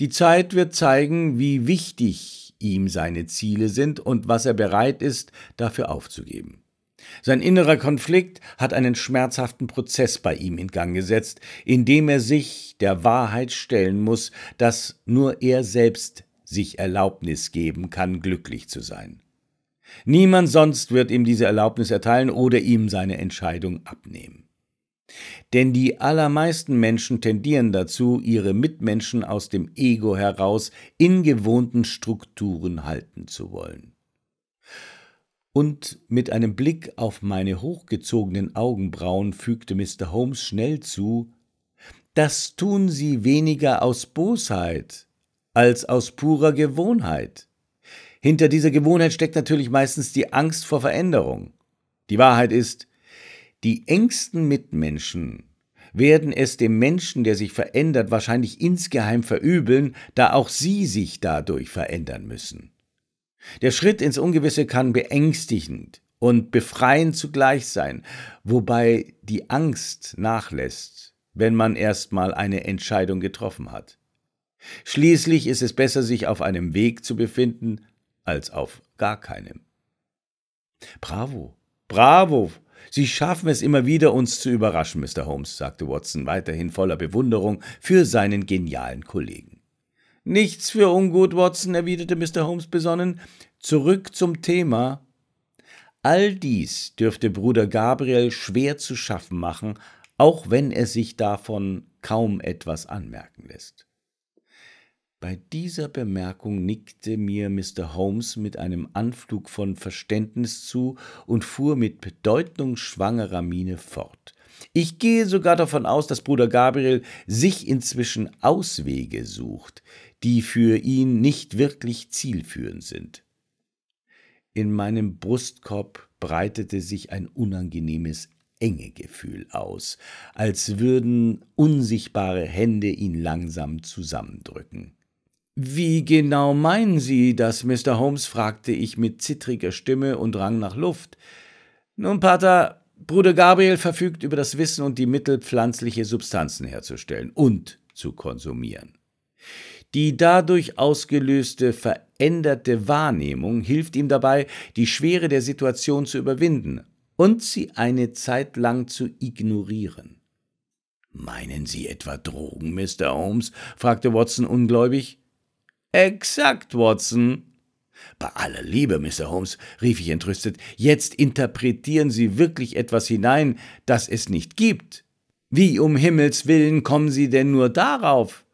Die Zeit wird zeigen, wie wichtig ihm seine Ziele sind und was er bereit ist, dafür aufzugeben. Sein innerer Konflikt hat einen schmerzhaften Prozess bei ihm in Gang gesetzt, in dem er sich der Wahrheit stellen muss, dass nur er selbst sich Erlaubnis geben kann, glücklich zu sein. Niemand sonst wird ihm diese Erlaubnis erteilen oder ihm seine Entscheidung abnehmen. Denn die allermeisten Menschen tendieren dazu, ihre Mitmenschen aus dem Ego heraus in gewohnten Strukturen halten zu wollen. Und mit einem Blick auf meine hochgezogenen Augenbrauen fügte Mr. Holmes schnell zu Das tun sie weniger aus Bosheit als aus purer Gewohnheit. Hinter dieser Gewohnheit steckt natürlich meistens die Angst vor Veränderung. Die Wahrheit ist, die engsten Mitmenschen werden es dem Menschen, der sich verändert, wahrscheinlich insgeheim verübeln, da auch sie sich dadurch verändern müssen. Der Schritt ins Ungewisse kann beängstigend und befreiend zugleich sein, wobei die Angst nachlässt, wenn man erstmal eine Entscheidung getroffen hat. Schließlich ist es besser, sich auf einem Weg zu befinden, als auf gar keinem. Bravo, bravo, Sie schaffen es immer wieder, uns zu überraschen, Mr. Holmes, sagte Watson weiterhin voller Bewunderung für seinen genialen Kollegen. Nichts für ungut, Watson, erwiderte Mr. Holmes besonnen. Zurück zum Thema. All dies dürfte Bruder Gabriel schwer zu schaffen machen, auch wenn er sich davon kaum etwas anmerken lässt. Bei dieser Bemerkung nickte mir Mr. Holmes mit einem Anflug von Verständnis zu und fuhr mit bedeutungsschwangerer Miene fort. Ich gehe sogar davon aus, dass Bruder Gabriel sich inzwischen Auswege sucht, die für ihn nicht wirklich zielführend sind. In meinem Brustkorb breitete sich ein unangenehmes Engegefühl aus, als würden unsichtbare Hände ihn langsam zusammendrücken. Wie genau meinen Sie das, Mr. Holmes? fragte ich mit zittriger Stimme und rang nach Luft. Nun, Pater, Bruder Gabriel verfügt über das Wissen und die Mittel, pflanzliche Substanzen herzustellen und zu konsumieren. Die dadurch ausgelöste veränderte Wahrnehmung hilft ihm dabei, die Schwere der Situation zu überwinden und sie eine Zeit lang zu ignorieren. Meinen Sie etwa Drogen, Mr. Holmes? fragte Watson ungläubig. Exakt, Watson. Bei aller Liebe, Mr. Holmes, rief ich entrüstet, jetzt interpretieren Sie wirklich etwas hinein, das es nicht gibt. Wie um Himmels willen kommen Sie denn nur darauf?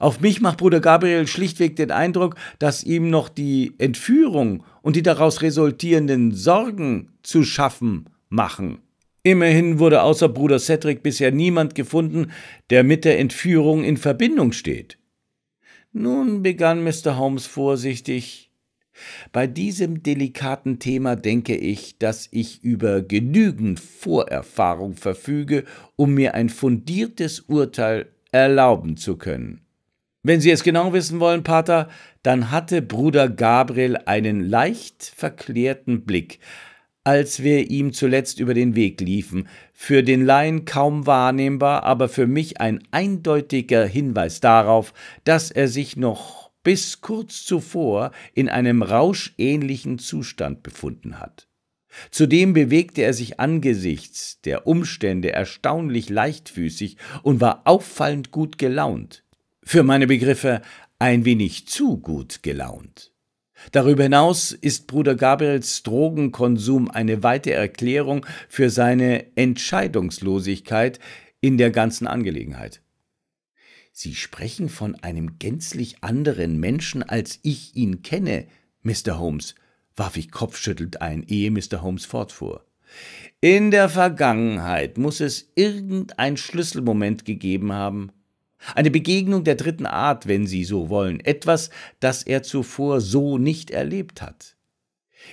Auf mich macht Bruder Gabriel schlichtweg den Eindruck, dass ihm noch die Entführung und die daraus resultierenden Sorgen zu schaffen machen. Immerhin wurde außer Bruder Cedric bisher niemand gefunden, der mit der Entführung in Verbindung steht. Nun begann Mr. Holmes vorsichtig. Bei diesem delikaten Thema denke ich, dass ich über genügend Vorerfahrung verfüge, um mir ein fundiertes Urteil erlauben zu können. Wenn Sie es genau wissen wollen, Pater, dann hatte Bruder Gabriel einen leicht verklärten Blick, als wir ihm zuletzt über den Weg liefen, für den Laien kaum wahrnehmbar, aber für mich ein eindeutiger Hinweis darauf, dass er sich noch bis kurz zuvor in einem rauschähnlichen Zustand befunden hat. Zudem bewegte er sich angesichts der Umstände erstaunlich leichtfüßig und war auffallend gut gelaunt. Für meine Begriffe ein wenig zu gut gelaunt. Darüber hinaus ist Bruder Gabriels Drogenkonsum eine weite Erklärung für seine Entscheidungslosigkeit in der ganzen Angelegenheit. Sie sprechen von einem gänzlich anderen Menschen, als ich ihn kenne, Mr. Holmes, warf ich kopfschüttelnd ein, ehe Mr. Holmes fortfuhr. In der Vergangenheit muss es irgendein Schlüsselmoment gegeben haben, eine Begegnung der dritten Art, wenn Sie so wollen, etwas, das er zuvor so nicht erlebt hat.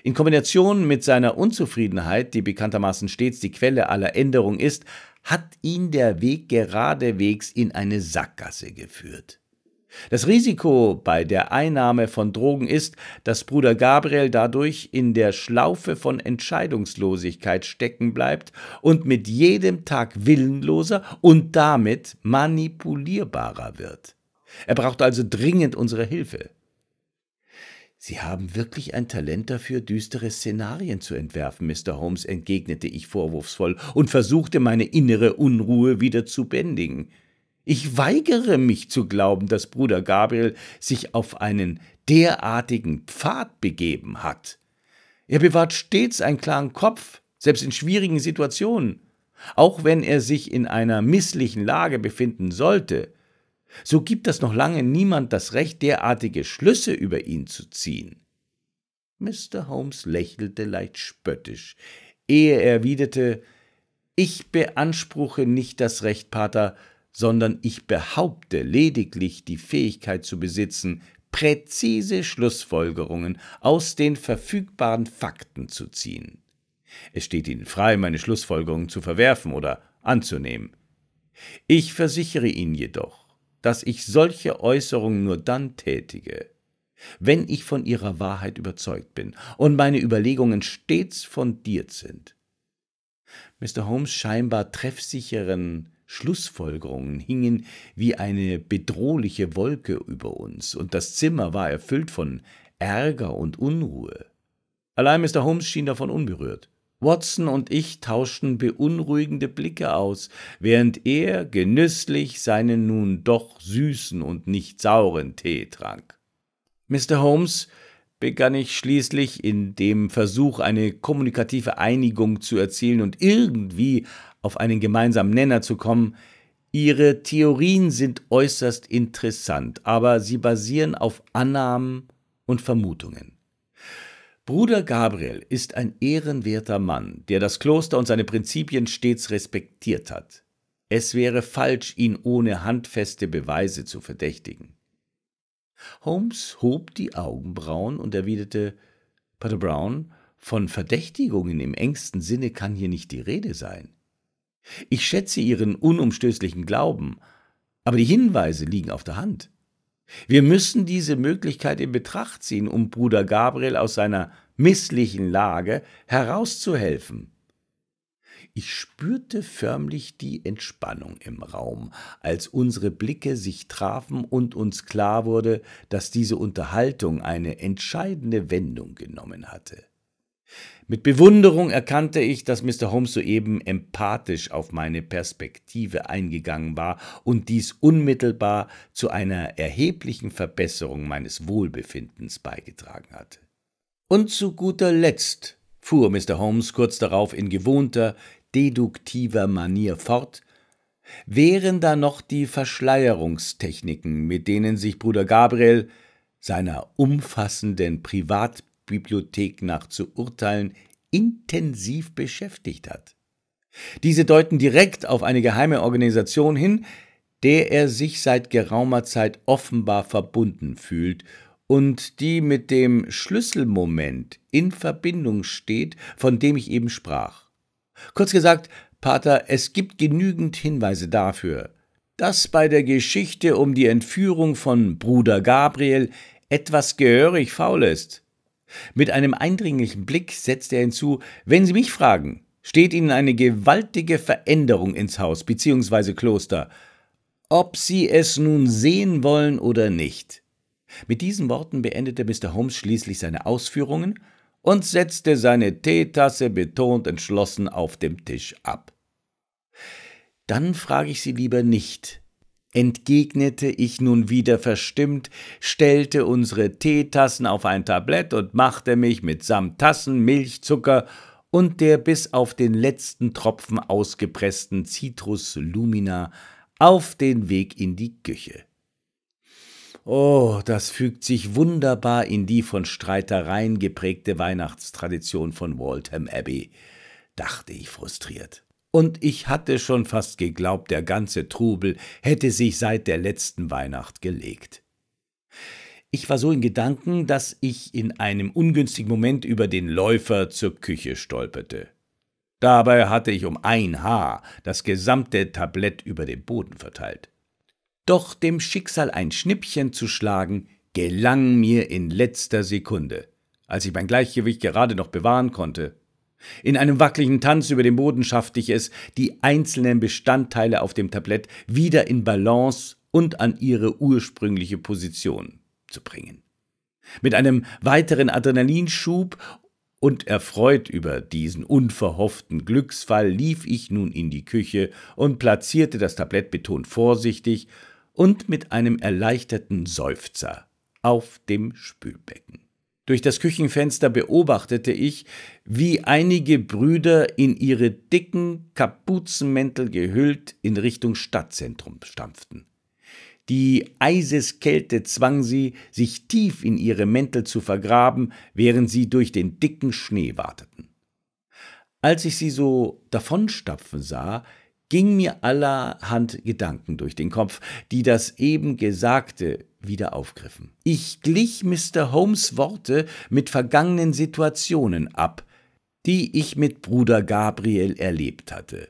In Kombination mit seiner Unzufriedenheit, die bekanntermaßen stets die Quelle aller Änderung ist, hat ihn der Weg geradewegs in eine Sackgasse geführt. Das Risiko bei der Einnahme von Drogen ist, dass Bruder Gabriel dadurch in der Schlaufe von Entscheidungslosigkeit stecken bleibt und mit jedem Tag willenloser und damit manipulierbarer wird. Er braucht also dringend unsere Hilfe. Sie haben wirklich ein Talent dafür, düstere Szenarien zu entwerfen, Mr. Holmes, entgegnete ich vorwurfsvoll und versuchte meine innere Unruhe wieder zu bändigen. Ich weigere mich zu glauben, dass Bruder Gabriel sich auf einen derartigen Pfad begeben hat. Er bewahrt stets einen klaren Kopf, selbst in schwierigen Situationen, auch wenn er sich in einer misslichen Lage befinden sollte. So gibt das noch lange niemand das Recht, derartige Schlüsse über ihn zu ziehen. Mr. Holmes lächelte leicht spöttisch, ehe er erwiderte, ich beanspruche nicht das Recht, Pater, sondern ich behaupte lediglich die Fähigkeit zu besitzen, präzise Schlussfolgerungen aus den verfügbaren Fakten zu ziehen. Es steht Ihnen frei, meine Schlussfolgerungen zu verwerfen oder anzunehmen. Ich versichere Ihnen jedoch, dass ich solche Äußerungen nur dann tätige, wenn ich von ihrer Wahrheit überzeugt bin und meine Überlegungen stets fundiert sind. Mr. Holmes scheinbar treffsicheren Schlussfolgerungen hingen wie eine bedrohliche Wolke über uns, und das Zimmer war erfüllt von Ärger und Unruhe. Allein Mr. Holmes schien davon unberührt. Watson und ich tauschten beunruhigende Blicke aus, während er genüsslich seinen nun doch süßen und nicht sauren Tee trank. Mr. Holmes begann ich schließlich in dem Versuch, eine kommunikative Einigung zu erzielen und irgendwie auf einen gemeinsamen Nenner zu kommen. Ihre Theorien sind äußerst interessant, aber sie basieren auf Annahmen und Vermutungen. Bruder Gabriel ist ein ehrenwerter Mann, der das Kloster und seine Prinzipien stets respektiert hat. Es wäre falsch, ihn ohne handfeste Beweise zu verdächtigen. Holmes hob die Augenbrauen und erwiderte Pater Brown, von Verdächtigungen im engsten Sinne kann hier nicht die Rede sein. Ich schätze Ihren unumstößlichen Glauben, aber die Hinweise liegen auf der Hand. Wir müssen diese Möglichkeit in Betracht ziehen, um Bruder Gabriel aus seiner misslichen Lage herauszuhelfen. Ich spürte förmlich die Entspannung im Raum, als unsere Blicke sich trafen und uns klar wurde, dass diese Unterhaltung eine entscheidende Wendung genommen hatte. Mit Bewunderung erkannte ich, dass Mr. Holmes soeben empathisch auf meine Perspektive eingegangen war und dies unmittelbar zu einer erheblichen Verbesserung meines Wohlbefindens beigetragen hatte. Und zu guter Letzt fuhr Mr. Holmes kurz darauf in gewohnter, deduktiver Manier fort, wären da noch die Verschleierungstechniken, mit denen sich Bruder Gabriel seiner umfassenden Privatbibliothek nach zu urteilen intensiv beschäftigt hat. Diese deuten direkt auf eine geheime Organisation hin, der er sich seit geraumer Zeit offenbar verbunden fühlt und die mit dem Schlüsselmoment in Verbindung steht, von dem ich eben sprach. Kurz gesagt, Pater, es gibt genügend Hinweise dafür, dass bei der Geschichte um die Entführung von Bruder Gabriel etwas gehörig faul ist. Mit einem eindringlichen Blick setzt er hinzu, wenn Sie mich fragen, steht Ihnen eine gewaltige Veränderung ins Haus bzw. Kloster, ob Sie es nun sehen wollen oder nicht. Mit diesen Worten beendete Mr. Holmes schließlich seine Ausführungen und setzte seine Teetasse betont entschlossen auf dem Tisch ab. Dann frage ich Sie lieber nicht, entgegnete ich nun wieder verstimmt, stellte unsere Teetassen auf ein Tablett und machte mich mitsamt Tassen, Milchzucker und der bis auf den letzten Tropfen ausgepressten Citrus Lumina auf den Weg in die Küche. Oh, das fügt sich wunderbar in die von Streitereien geprägte Weihnachtstradition von Waltham Abbey, dachte ich frustriert. Und ich hatte schon fast geglaubt, der ganze Trubel hätte sich seit der letzten Weihnacht gelegt. Ich war so in Gedanken, dass ich in einem ungünstigen Moment über den Läufer zur Küche stolperte. Dabei hatte ich um ein Haar das gesamte Tablett über den Boden verteilt. Doch dem Schicksal ein Schnippchen zu schlagen, gelang mir in letzter Sekunde, als ich mein Gleichgewicht gerade noch bewahren konnte. In einem wackeligen Tanz über dem Boden schaffte ich es, die einzelnen Bestandteile auf dem Tablett wieder in Balance und an ihre ursprüngliche Position zu bringen. Mit einem weiteren Adrenalinschub und erfreut über diesen unverhofften Glücksfall lief ich nun in die Küche und platzierte das Tablett betont vorsichtig und mit einem erleichterten Seufzer auf dem Spülbecken. Durch das Küchenfenster beobachtete ich, wie einige Brüder in ihre dicken Kapuzenmäntel gehüllt in Richtung Stadtzentrum stampften. Die Eiseskälte zwang sie, sich tief in ihre Mäntel zu vergraben, während sie durch den dicken Schnee warteten. Als ich sie so davonstapfen sah, ging mir allerhand Gedanken durch den Kopf, die das eben Gesagte wieder aufgriffen. Ich glich Mr. Holmes Worte mit vergangenen Situationen ab, die ich mit Bruder Gabriel erlebt hatte.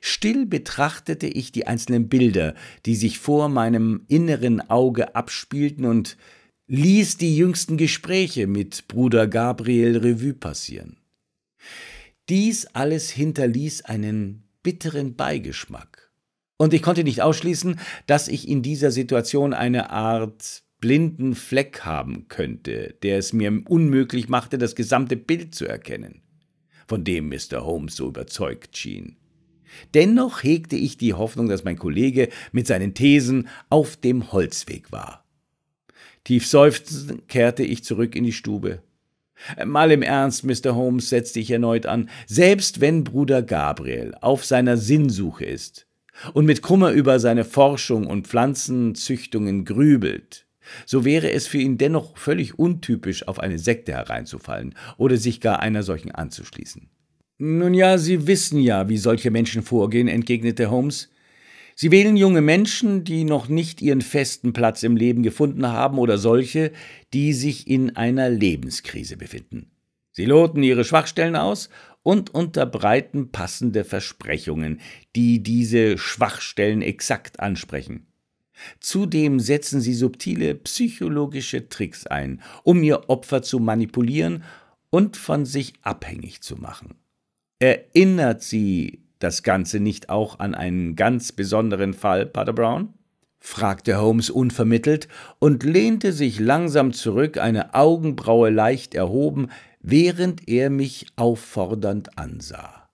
Still betrachtete ich die einzelnen Bilder, die sich vor meinem inneren Auge abspielten und ließ die jüngsten Gespräche mit Bruder Gabriel Revue passieren. Dies alles hinterließ einen bitteren Beigeschmack. Und ich konnte nicht ausschließen, dass ich in dieser Situation eine Art blinden Fleck haben könnte, der es mir unmöglich machte, das gesamte Bild zu erkennen, von dem Mr. Holmes so überzeugt schien. Dennoch hegte ich die Hoffnung, dass mein Kollege mit seinen Thesen auf dem Holzweg war. Tief seufzend kehrte ich zurück in die Stube. Äh, mal im Ernst, Mr. Holmes, setzte ich erneut an, selbst wenn Bruder Gabriel auf seiner Sinnsuche ist und mit Kummer über seine Forschung und Pflanzenzüchtungen grübelt, so wäre es für ihn dennoch völlig untypisch, auf eine Sekte hereinzufallen oder sich gar einer solchen anzuschließen. Nun ja, Sie wissen ja, wie solche Menschen vorgehen, entgegnete Holmes. Sie wählen junge Menschen, die noch nicht ihren festen Platz im Leben gefunden haben oder solche, die sich in einer Lebenskrise befinden. Sie loten ihre Schwachstellen aus und unterbreiten passende Versprechungen, die diese Schwachstellen exakt ansprechen. Zudem setzen sie subtile psychologische Tricks ein, um ihr Opfer zu manipulieren und von sich abhängig zu machen. Erinnert sie das Ganze nicht auch an einen ganz besonderen Fall, Pater Brown? fragte Holmes unvermittelt und lehnte sich langsam zurück, eine Augenbraue leicht erhoben, während er mich auffordernd ansah.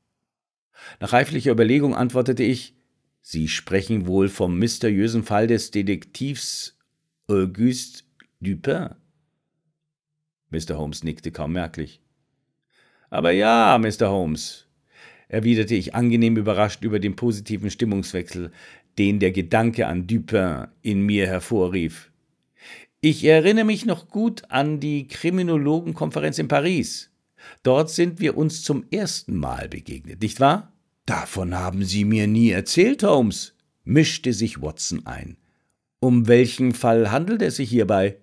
Nach reiflicher Überlegung antwortete ich Sie sprechen wohl vom mysteriösen Fall des Detektivs Auguste Dupin. Mr. Holmes nickte kaum merklich. Aber ja, Mr. Holmes, erwiderte ich angenehm überrascht über den positiven Stimmungswechsel, den der Gedanke an Dupin in mir hervorrief. Ich erinnere mich noch gut an die Kriminologenkonferenz in Paris. Dort sind wir uns zum ersten Mal begegnet, nicht wahr? Davon haben Sie mir nie erzählt, Holmes, mischte sich Watson ein. Um welchen Fall handelt es sich hierbei?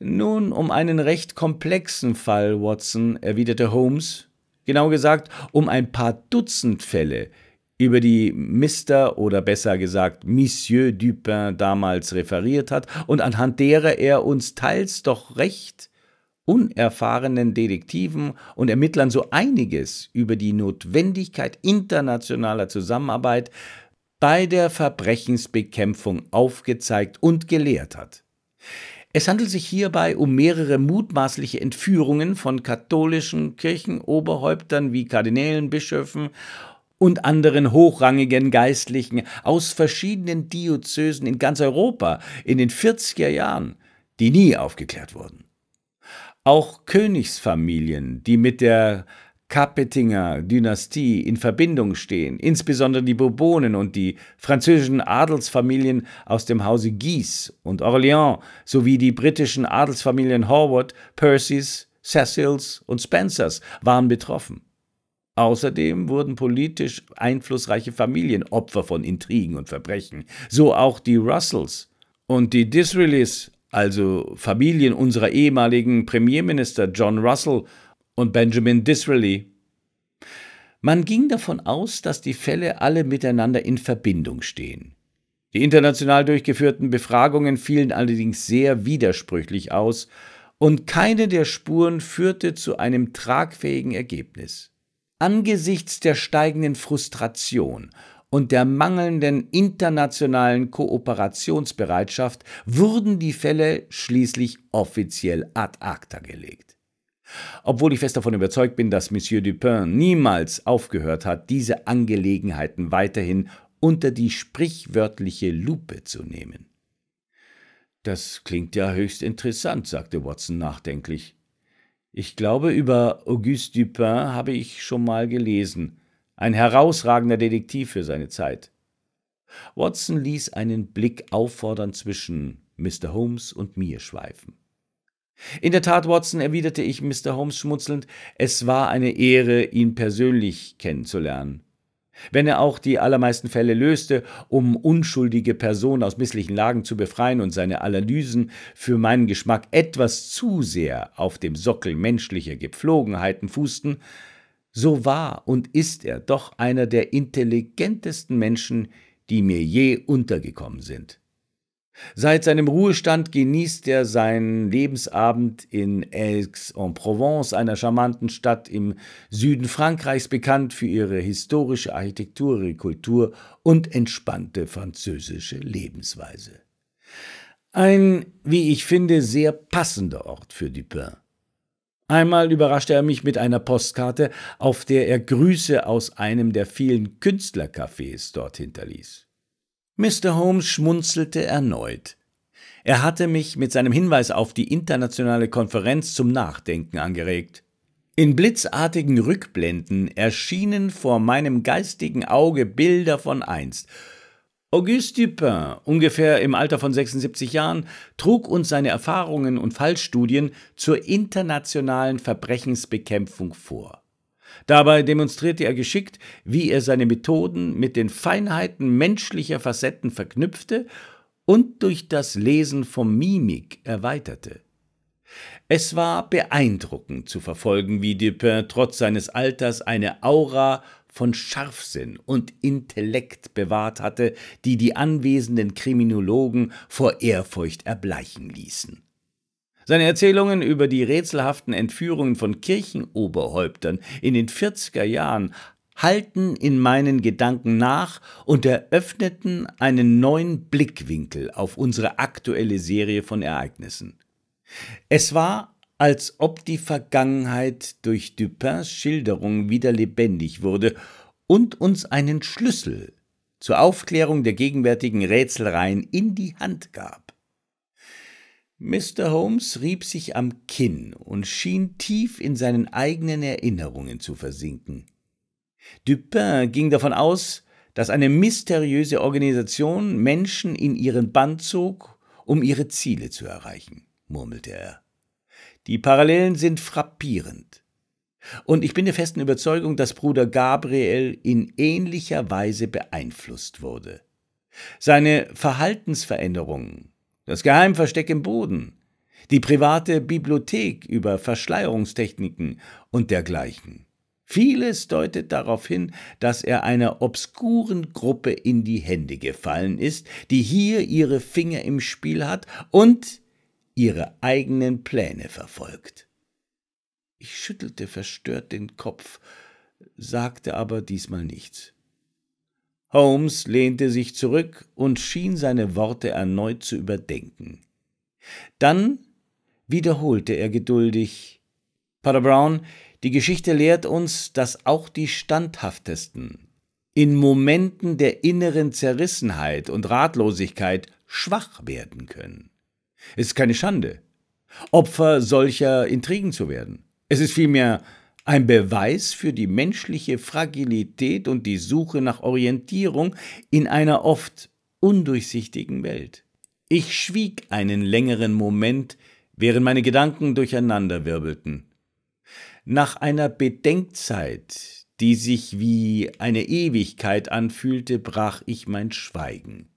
Nun, um einen recht komplexen Fall, Watson, erwiderte Holmes, genau gesagt um ein paar Dutzend Fälle, über die Mr. oder besser gesagt Monsieur Dupin damals referiert hat und anhand derer er uns teils doch recht unerfahrenen Detektiven und Ermittlern so einiges über die Notwendigkeit internationaler Zusammenarbeit bei der Verbrechensbekämpfung aufgezeigt und gelehrt hat. Es handelt sich hierbei um mehrere mutmaßliche Entführungen von katholischen Kirchenoberhäuptern wie Kardinälen, Bischöfen und anderen hochrangigen Geistlichen aus verschiedenen Diözesen in ganz Europa in den 40er Jahren, die nie aufgeklärt wurden. Auch Königsfamilien, die mit der Kapetinger Dynastie in Verbindung stehen, insbesondere die Bourbonen und die französischen Adelsfamilien aus dem Hause Guise und Orléans sowie die britischen Adelsfamilien Howard, Percys, Cecils und Spencers waren betroffen. Außerdem wurden politisch einflussreiche Familien Opfer von Intrigen und Verbrechen, so auch die Russells und die Disraelis, also Familien unserer ehemaligen Premierminister John Russell und Benjamin Disraeli. Man ging davon aus, dass die Fälle alle miteinander in Verbindung stehen. Die international durchgeführten Befragungen fielen allerdings sehr widersprüchlich aus und keine der Spuren führte zu einem tragfähigen Ergebnis. Angesichts der steigenden Frustration und der mangelnden internationalen Kooperationsbereitschaft wurden die Fälle schließlich offiziell ad acta gelegt. Obwohl ich fest davon überzeugt bin, dass Monsieur Dupin niemals aufgehört hat, diese Angelegenheiten weiterhin unter die sprichwörtliche Lupe zu nehmen. Das klingt ja höchst interessant, sagte Watson nachdenklich. Ich glaube, über Auguste Dupin habe ich schon mal gelesen. Ein herausragender Detektiv für seine Zeit. Watson ließ einen Blick auffordern zwischen Mr. Holmes und mir schweifen. In der Tat, Watson, erwiderte ich Mr. Holmes schmunzelnd, es war eine Ehre, ihn persönlich kennenzulernen. Wenn er auch die allermeisten Fälle löste, um unschuldige Personen aus misslichen Lagen zu befreien und seine Analysen für meinen Geschmack etwas zu sehr auf dem Sockel menschlicher Gepflogenheiten fußten, so war und ist er doch einer der intelligentesten Menschen, die mir je untergekommen sind. Seit seinem Ruhestand genießt er seinen Lebensabend in Aix-en-Provence, einer charmanten Stadt im Süden Frankreichs, bekannt für ihre historische Architektur, ihre Kultur und entspannte französische Lebensweise. Ein, wie ich finde, sehr passender Ort für Dupin. Einmal überraschte er mich mit einer Postkarte, auf der er Grüße aus einem der vielen Künstlercafés dort hinterließ. Mr. Holmes schmunzelte erneut. Er hatte mich mit seinem Hinweis auf die internationale Konferenz zum Nachdenken angeregt. In blitzartigen Rückblenden erschienen vor meinem geistigen Auge Bilder von einst. Auguste Dupin, ungefähr im Alter von 76 Jahren, trug uns seine Erfahrungen und Fallstudien zur internationalen Verbrechensbekämpfung vor. Dabei demonstrierte er geschickt, wie er seine Methoden mit den Feinheiten menschlicher Facetten verknüpfte und durch das Lesen von Mimik erweiterte. Es war beeindruckend zu verfolgen, wie Dupin trotz seines Alters eine Aura von Scharfsinn und Intellekt bewahrt hatte, die die anwesenden Kriminologen vor Ehrfurcht erbleichen ließen. Seine Erzählungen über die rätselhaften Entführungen von Kirchenoberhäuptern in den 40er Jahren halten in meinen Gedanken nach und eröffneten einen neuen Blickwinkel auf unsere aktuelle Serie von Ereignissen. Es war, als ob die Vergangenheit durch Dupins Schilderung wieder lebendig wurde und uns einen Schlüssel zur Aufklärung der gegenwärtigen Rätselreihen in die Hand gab. Mr. Holmes rieb sich am Kinn und schien tief in seinen eigenen Erinnerungen zu versinken. Dupin ging davon aus, dass eine mysteriöse Organisation Menschen in ihren Bann zog, um ihre Ziele zu erreichen, murmelte er. Die Parallelen sind frappierend. Und ich bin der festen Überzeugung, dass Bruder Gabriel in ähnlicher Weise beeinflusst wurde. Seine Verhaltensveränderungen, das Geheimversteck im Boden, die private Bibliothek über Verschleierungstechniken und dergleichen. Vieles deutet darauf hin, dass er einer obskuren Gruppe in die Hände gefallen ist, die hier ihre Finger im Spiel hat und ihre eigenen Pläne verfolgt. Ich schüttelte verstört den Kopf, sagte aber diesmal nichts. Holmes lehnte sich zurück und schien seine Worte erneut zu überdenken. Dann wiederholte er geduldig Pater Brown, die Geschichte lehrt uns, dass auch die standhaftesten in Momenten der inneren Zerrissenheit und Ratlosigkeit schwach werden können. Es ist keine Schande, Opfer solcher Intrigen zu werden. Es ist vielmehr ein Beweis für die menschliche Fragilität und die Suche nach Orientierung in einer oft undurchsichtigen Welt. Ich schwieg einen längeren Moment, während meine Gedanken durcheinanderwirbelten. Nach einer Bedenkzeit, die sich wie eine Ewigkeit anfühlte, brach ich mein Schweigen.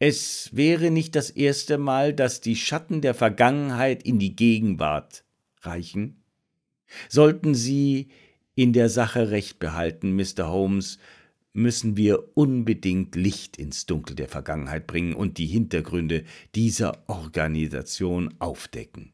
Es wäre nicht das erste Mal, dass die Schatten der Vergangenheit in die Gegenwart reichen. Sollten Sie in der Sache recht behalten, Mr. Holmes, müssen wir unbedingt Licht ins Dunkel der Vergangenheit bringen und die Hintergründe dieser Organisation aufdecken.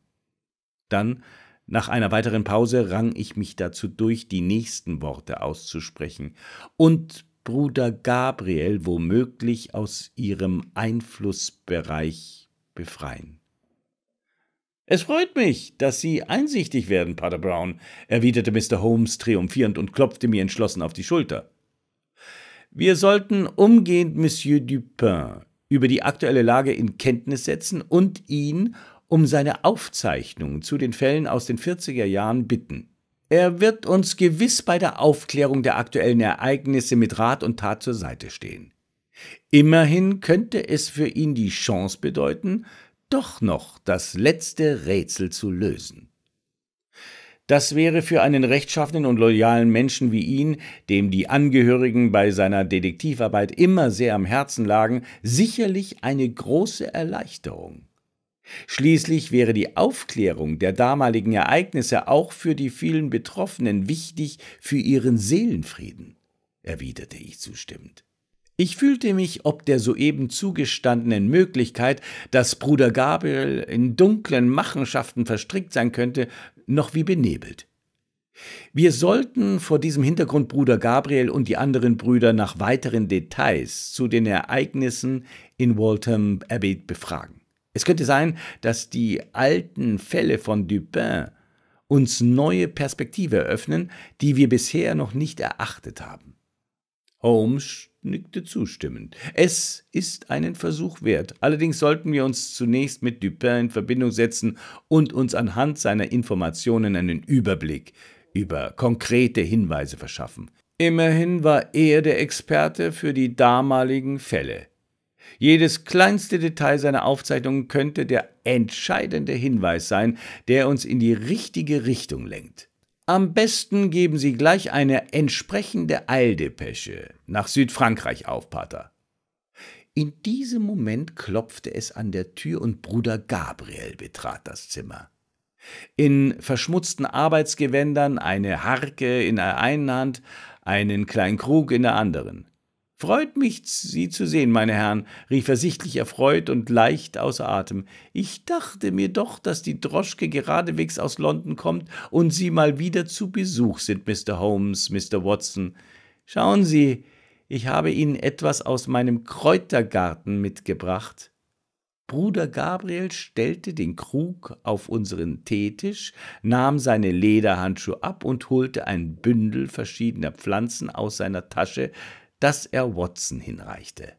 Dann, nach einer weiteren Pause, rang ich mich dazu durch, die nächsten Worte auszusprechen und Bruder Gabriel womöglich aus ihrem Einflussbereich befreien. Es freut mich, dass Sie einsichtig werden, Pater Brown, erwiderte Mr. Holmes triumphierend und klopfte mir entschlossen auf die Schulter. Wir sollten umgehend Monsieur Dupin über die aktuelle Lage in Kenntnis setzen und ihn um seine Aufzeichnungen zu den Fällen aus den 40er Jahren bitten. Er wird uns gewiss bei der Aufklärung der aktuellen Ereignisse mit Rat und Tat zur Seite stehen. Immerhin könnte es für ihn die Chance bedeuten, doch noch das letzte Rätsel zu lösen. Das wäre für einen rechtschaffenen und loyalen Menschen wie ihn, dem die Angehörigen bei seiner Detektivarbeit immer sehr am Herzen lagen, sicherlich eine große Erleichterung. Schließlich wäre die Aufklärung der damaligen Ereignisse auch für die vielen Betroffenen wichtig für ihren Seelenfrieden, erwiderte ich zustimmend. Ich fühlte mich ob der soeben zugestandenen Möglichkeit, dass Bruder Gabriel in dunklen Machenschaften verstrickt sein könnte, noch wie benebelt. Wir sollten vor diesem Hintergrund Bruder Gabriel und die anderen Brüder nach weiteren Details zu den Ereignissen in Waltham Abbey befragen. Es könnte sein, dass die alten Fälle von Dupin uns neue Perspektive eröffnen, die wir bisher noch nicht erachtet haben. Holmes nickte zustimmend. Es ist einen Versuch wert. Allerdings sollten wir uns zunächst mit Dupin in Verbindung setzen und uns anhand seiner Informationen einen Überblick über konkrete Hinweise verschaffen. Immerhin war er der Experte für die damaligen Fälle. Jedes kleinste Detail seiner Aufzeichnungen könnte der entscheidende Hinweis sein, der uns in die richtige Richtung lenkt. Am besten geben Sie gleich eine entsprechende Eildepesche nach Südfrankreich auf, Pater. In diesem Moment klopfte es an der Tür und Bruder Gabriel betrat das Zimmer. In verschmutzten Arbeitsgewändern, eine Harke in der einen Hand, einen kleinen Krug in der anderen. Freut mich, Sie zu sehen, meine Herren, rief er sichtlich erfreut und leicht außer Atem. Ich dachte mir doch, dass die Droschke geradewegs aus London kommt und Sie mal wieder zu Besuch sind, Mr. Holmes, Mr. Watson. Schauen Sie, ich habe Ihnen etwas aus meinem Kräutergarten mitgebracht. Bruder Gabriel stellte den Krug auf unseren Teetisch, nahm seine Lederhandschuhe ab und holte ein Bündel verschiedener Pflanzen aus seiner Tasche, dass er Watson hinreichte.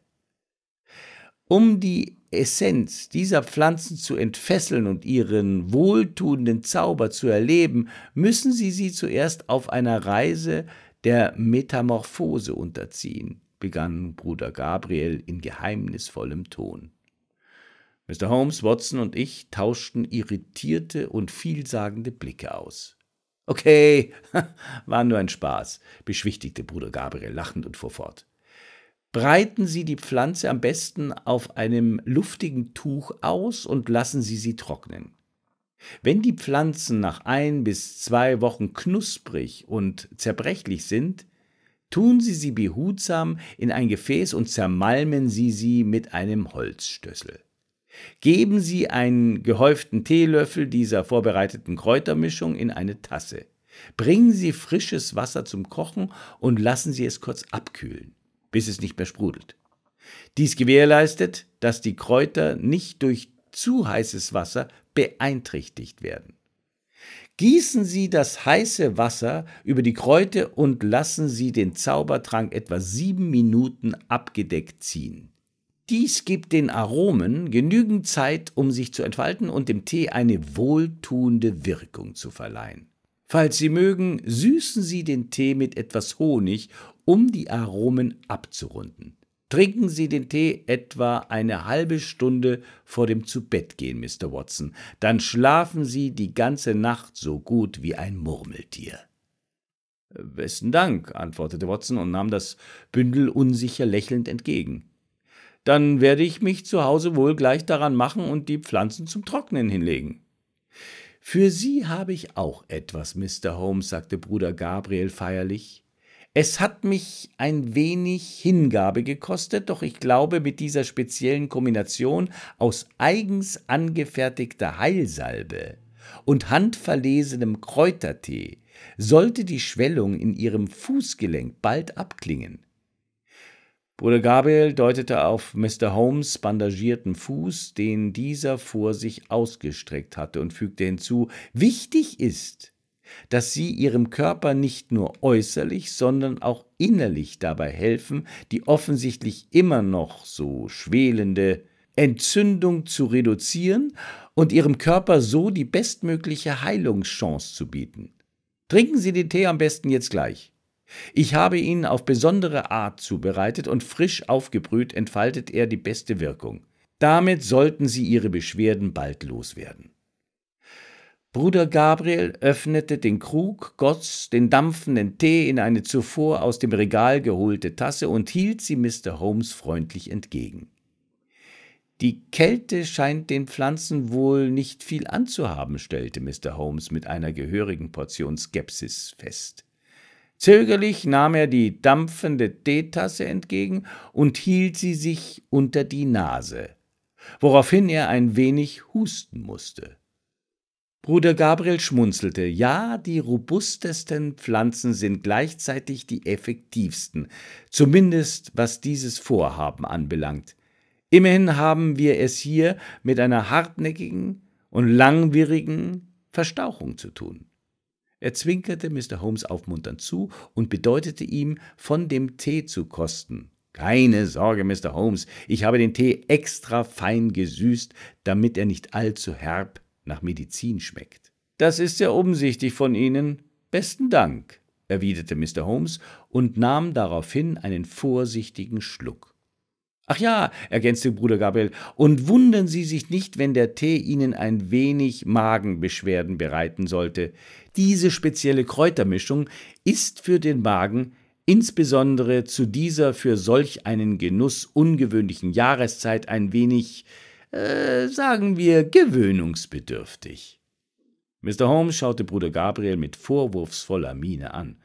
Um die Essenz dieser Pflanzen zu entfesseln und ihren wohltuenden Zauber zu erleben, müssen Sie sie zuerst auf einer Reise der Metamorphose unterziehen, begann Bruder Gabriel in geheimnisvollem Ton. Mr. Holmes, Watson und ich tauschten irritierte und vielsagende Blicke aus. Okay, war nur ein Spaß, beschwichtigte Bruder Gabriel lachend und fuhr fort. Breiten Sie die Pflanze am besten auf einem luftigen Tuch aus und lassen Sie sie trocknen. Wenn die Pflanzen nach ein bis zwei Wochen knusprig und zerbrechlich sind, tun Sie sie behutsam in ein Gefäß und zermalmen Sie sie mit einem Holzstößel. Geben Sie einen gehäuften Teelöffel dieser vorbereiteten Kräutermischung in eine Tasse. Bringen Sie frisches Wasser zum Kochen und lassen Sie es kurz abkühlen, bis es nicht mehr sprudelt. Dies gewährleistet, dass die Kräuter nicht durch zu heißes Wasser beeinträchtigt werden. Gießen Sie das heiße Wasser über die Kräuter und lassen Sie den Zaubertrank etwa sieben Minuten abgedeckt ziehen. Dies gibt den Aromen genügend Zeit, um sich zu entfalten und dem Tee eine wohltuende Wirkung zu verleihen. Falls Sie mögen, süßen Sie den Tee mit etwas Honig, um die Aromen abzurunden. Trinken Sie den Tee etwa eine halbe Stunde vor dem Zubettgehen, Mr. Watson. Dann schlafen Sie die ganze Nacht so gut wie ein Murmeltier. Besten Dank, antwortete Watson und nahm das Bündel unsicher lächelnd entgegen dann werde ich mich zu Hause wohl gleich daran machen und die Pflanzen zum Trocknen hinlegen. Für Sie habe ich auch etwas, Mr. Holmes, sagte Bruder Gabriel feierlich. Es hat mich ein wenig Hingabe gekostet, doch ich glaube, mit dieser speziellen Kombination aus eigens angefertigter Heilsalbe und handverlesenem Kräutertee sollte die Schwellung in Ihrem Fußgelenk bald abklingen. Bruder Gabriel deutete auf Mr. Holmes bandagierten Fuß, den dieser vor sich ausgestreckt hatte, und fügte hinzu Wichtig ist, dass Sie Ihrem Körper nicht nur äußerlich, sondern auch innerlich dabei helfen, die offensichtlich immer noch so schwelende Entzündung zu reduzieren und Ihrem Körper so die bestmögliche Heilungschance zu bieten. Trinken Sie den Tee am besten jetzt gleich. Ich habe ihn auf besondere Art zubereitet und frisch aufgebrüht entfaltet er die beste Wirkung. Damit sollten Sie Ihre Beschwerden bald loswerden. Bruder Gabriel öffnete den Krug, goss den dampfenden Tee in eine zuvor aus dem Regal geholte Tasse und hielt sie Mr. Holmes freundlich entgegen. Die Kälte scheint den Pflanzen wohl nicht viel anzuhaben, stellte Mr. Holmes mit einer gehörigen Portion Skepsis fest. Zögerlich nahm er die dampfende Teetasse entgegen und hielt sie sich unter die Nase, woraufhin er ein wenig husten musste. Bruder Gabriel schmunzelte. Ja, die robustesten Pflanzen sind gleichzeitig die effektivsten, zumindest was dieses Vorhaben anbelangt. Immerhin haben wir es hier mit einer hartnäckigen und langwierigen Verstauchung zu tun. Er zwinkerte Mr. Holmes aufmunternd zu und bedeutete ihm, von dem Tee zu kosten. Keine Sorge, Mr. Holmes, ich habe den Tee extra fein gesüßt, damit er nicht allzu herb nach Medizin schmeckt. Das ist sehr umsichtig von Ihnen. Besten Dank, erwiderte Mr. Holmes und nahm daraufhin einen vorsichtigen Schluck. Ach ja, ergänzte Bruder Gabriel, und wundern Sie sich nicht, wenn der Tee Ihnen ein wenig Magenbeschwerden bereiten sollte. Diese spezielle Kräutermischung ist für den Magen, insbesondere zu dieser für solch einen Genuss ungewöhnlichen Jahreszeit, ein wenig, äh, sagen wir, gewöhnungsbedürftig. Mr. Holmes schaute Bruder Gabriel mit vorwurfsvoller Miene an.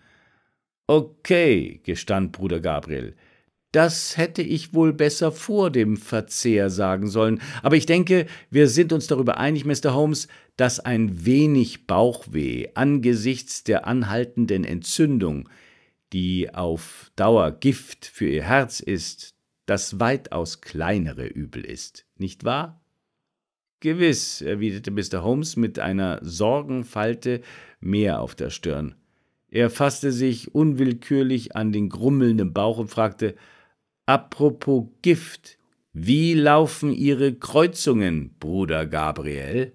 Okay, gestand Bruder Gabriel, das hätte ich wohl besser vor dem Verzehr sagen sollen. Aber ich denke, wir sind uns darüber einig, Mr. Holmes, dass ein wenig Bauchweh angesichts der anhaltenden Entzündung, die auf Dauer Gift für Ihr Herz ist, das weitaus kleinere Übel ist, nicht wahr? Gewiss, erwiderte Mr. Holmes mit einer Sorgenfalte mehr auf der Stirn. Er fasste sich unwillkürlich an den grummelnden Bauch und fragte, Apropos Gift, wie laufen Ihre Kreuzungen, Bruder Gabriel?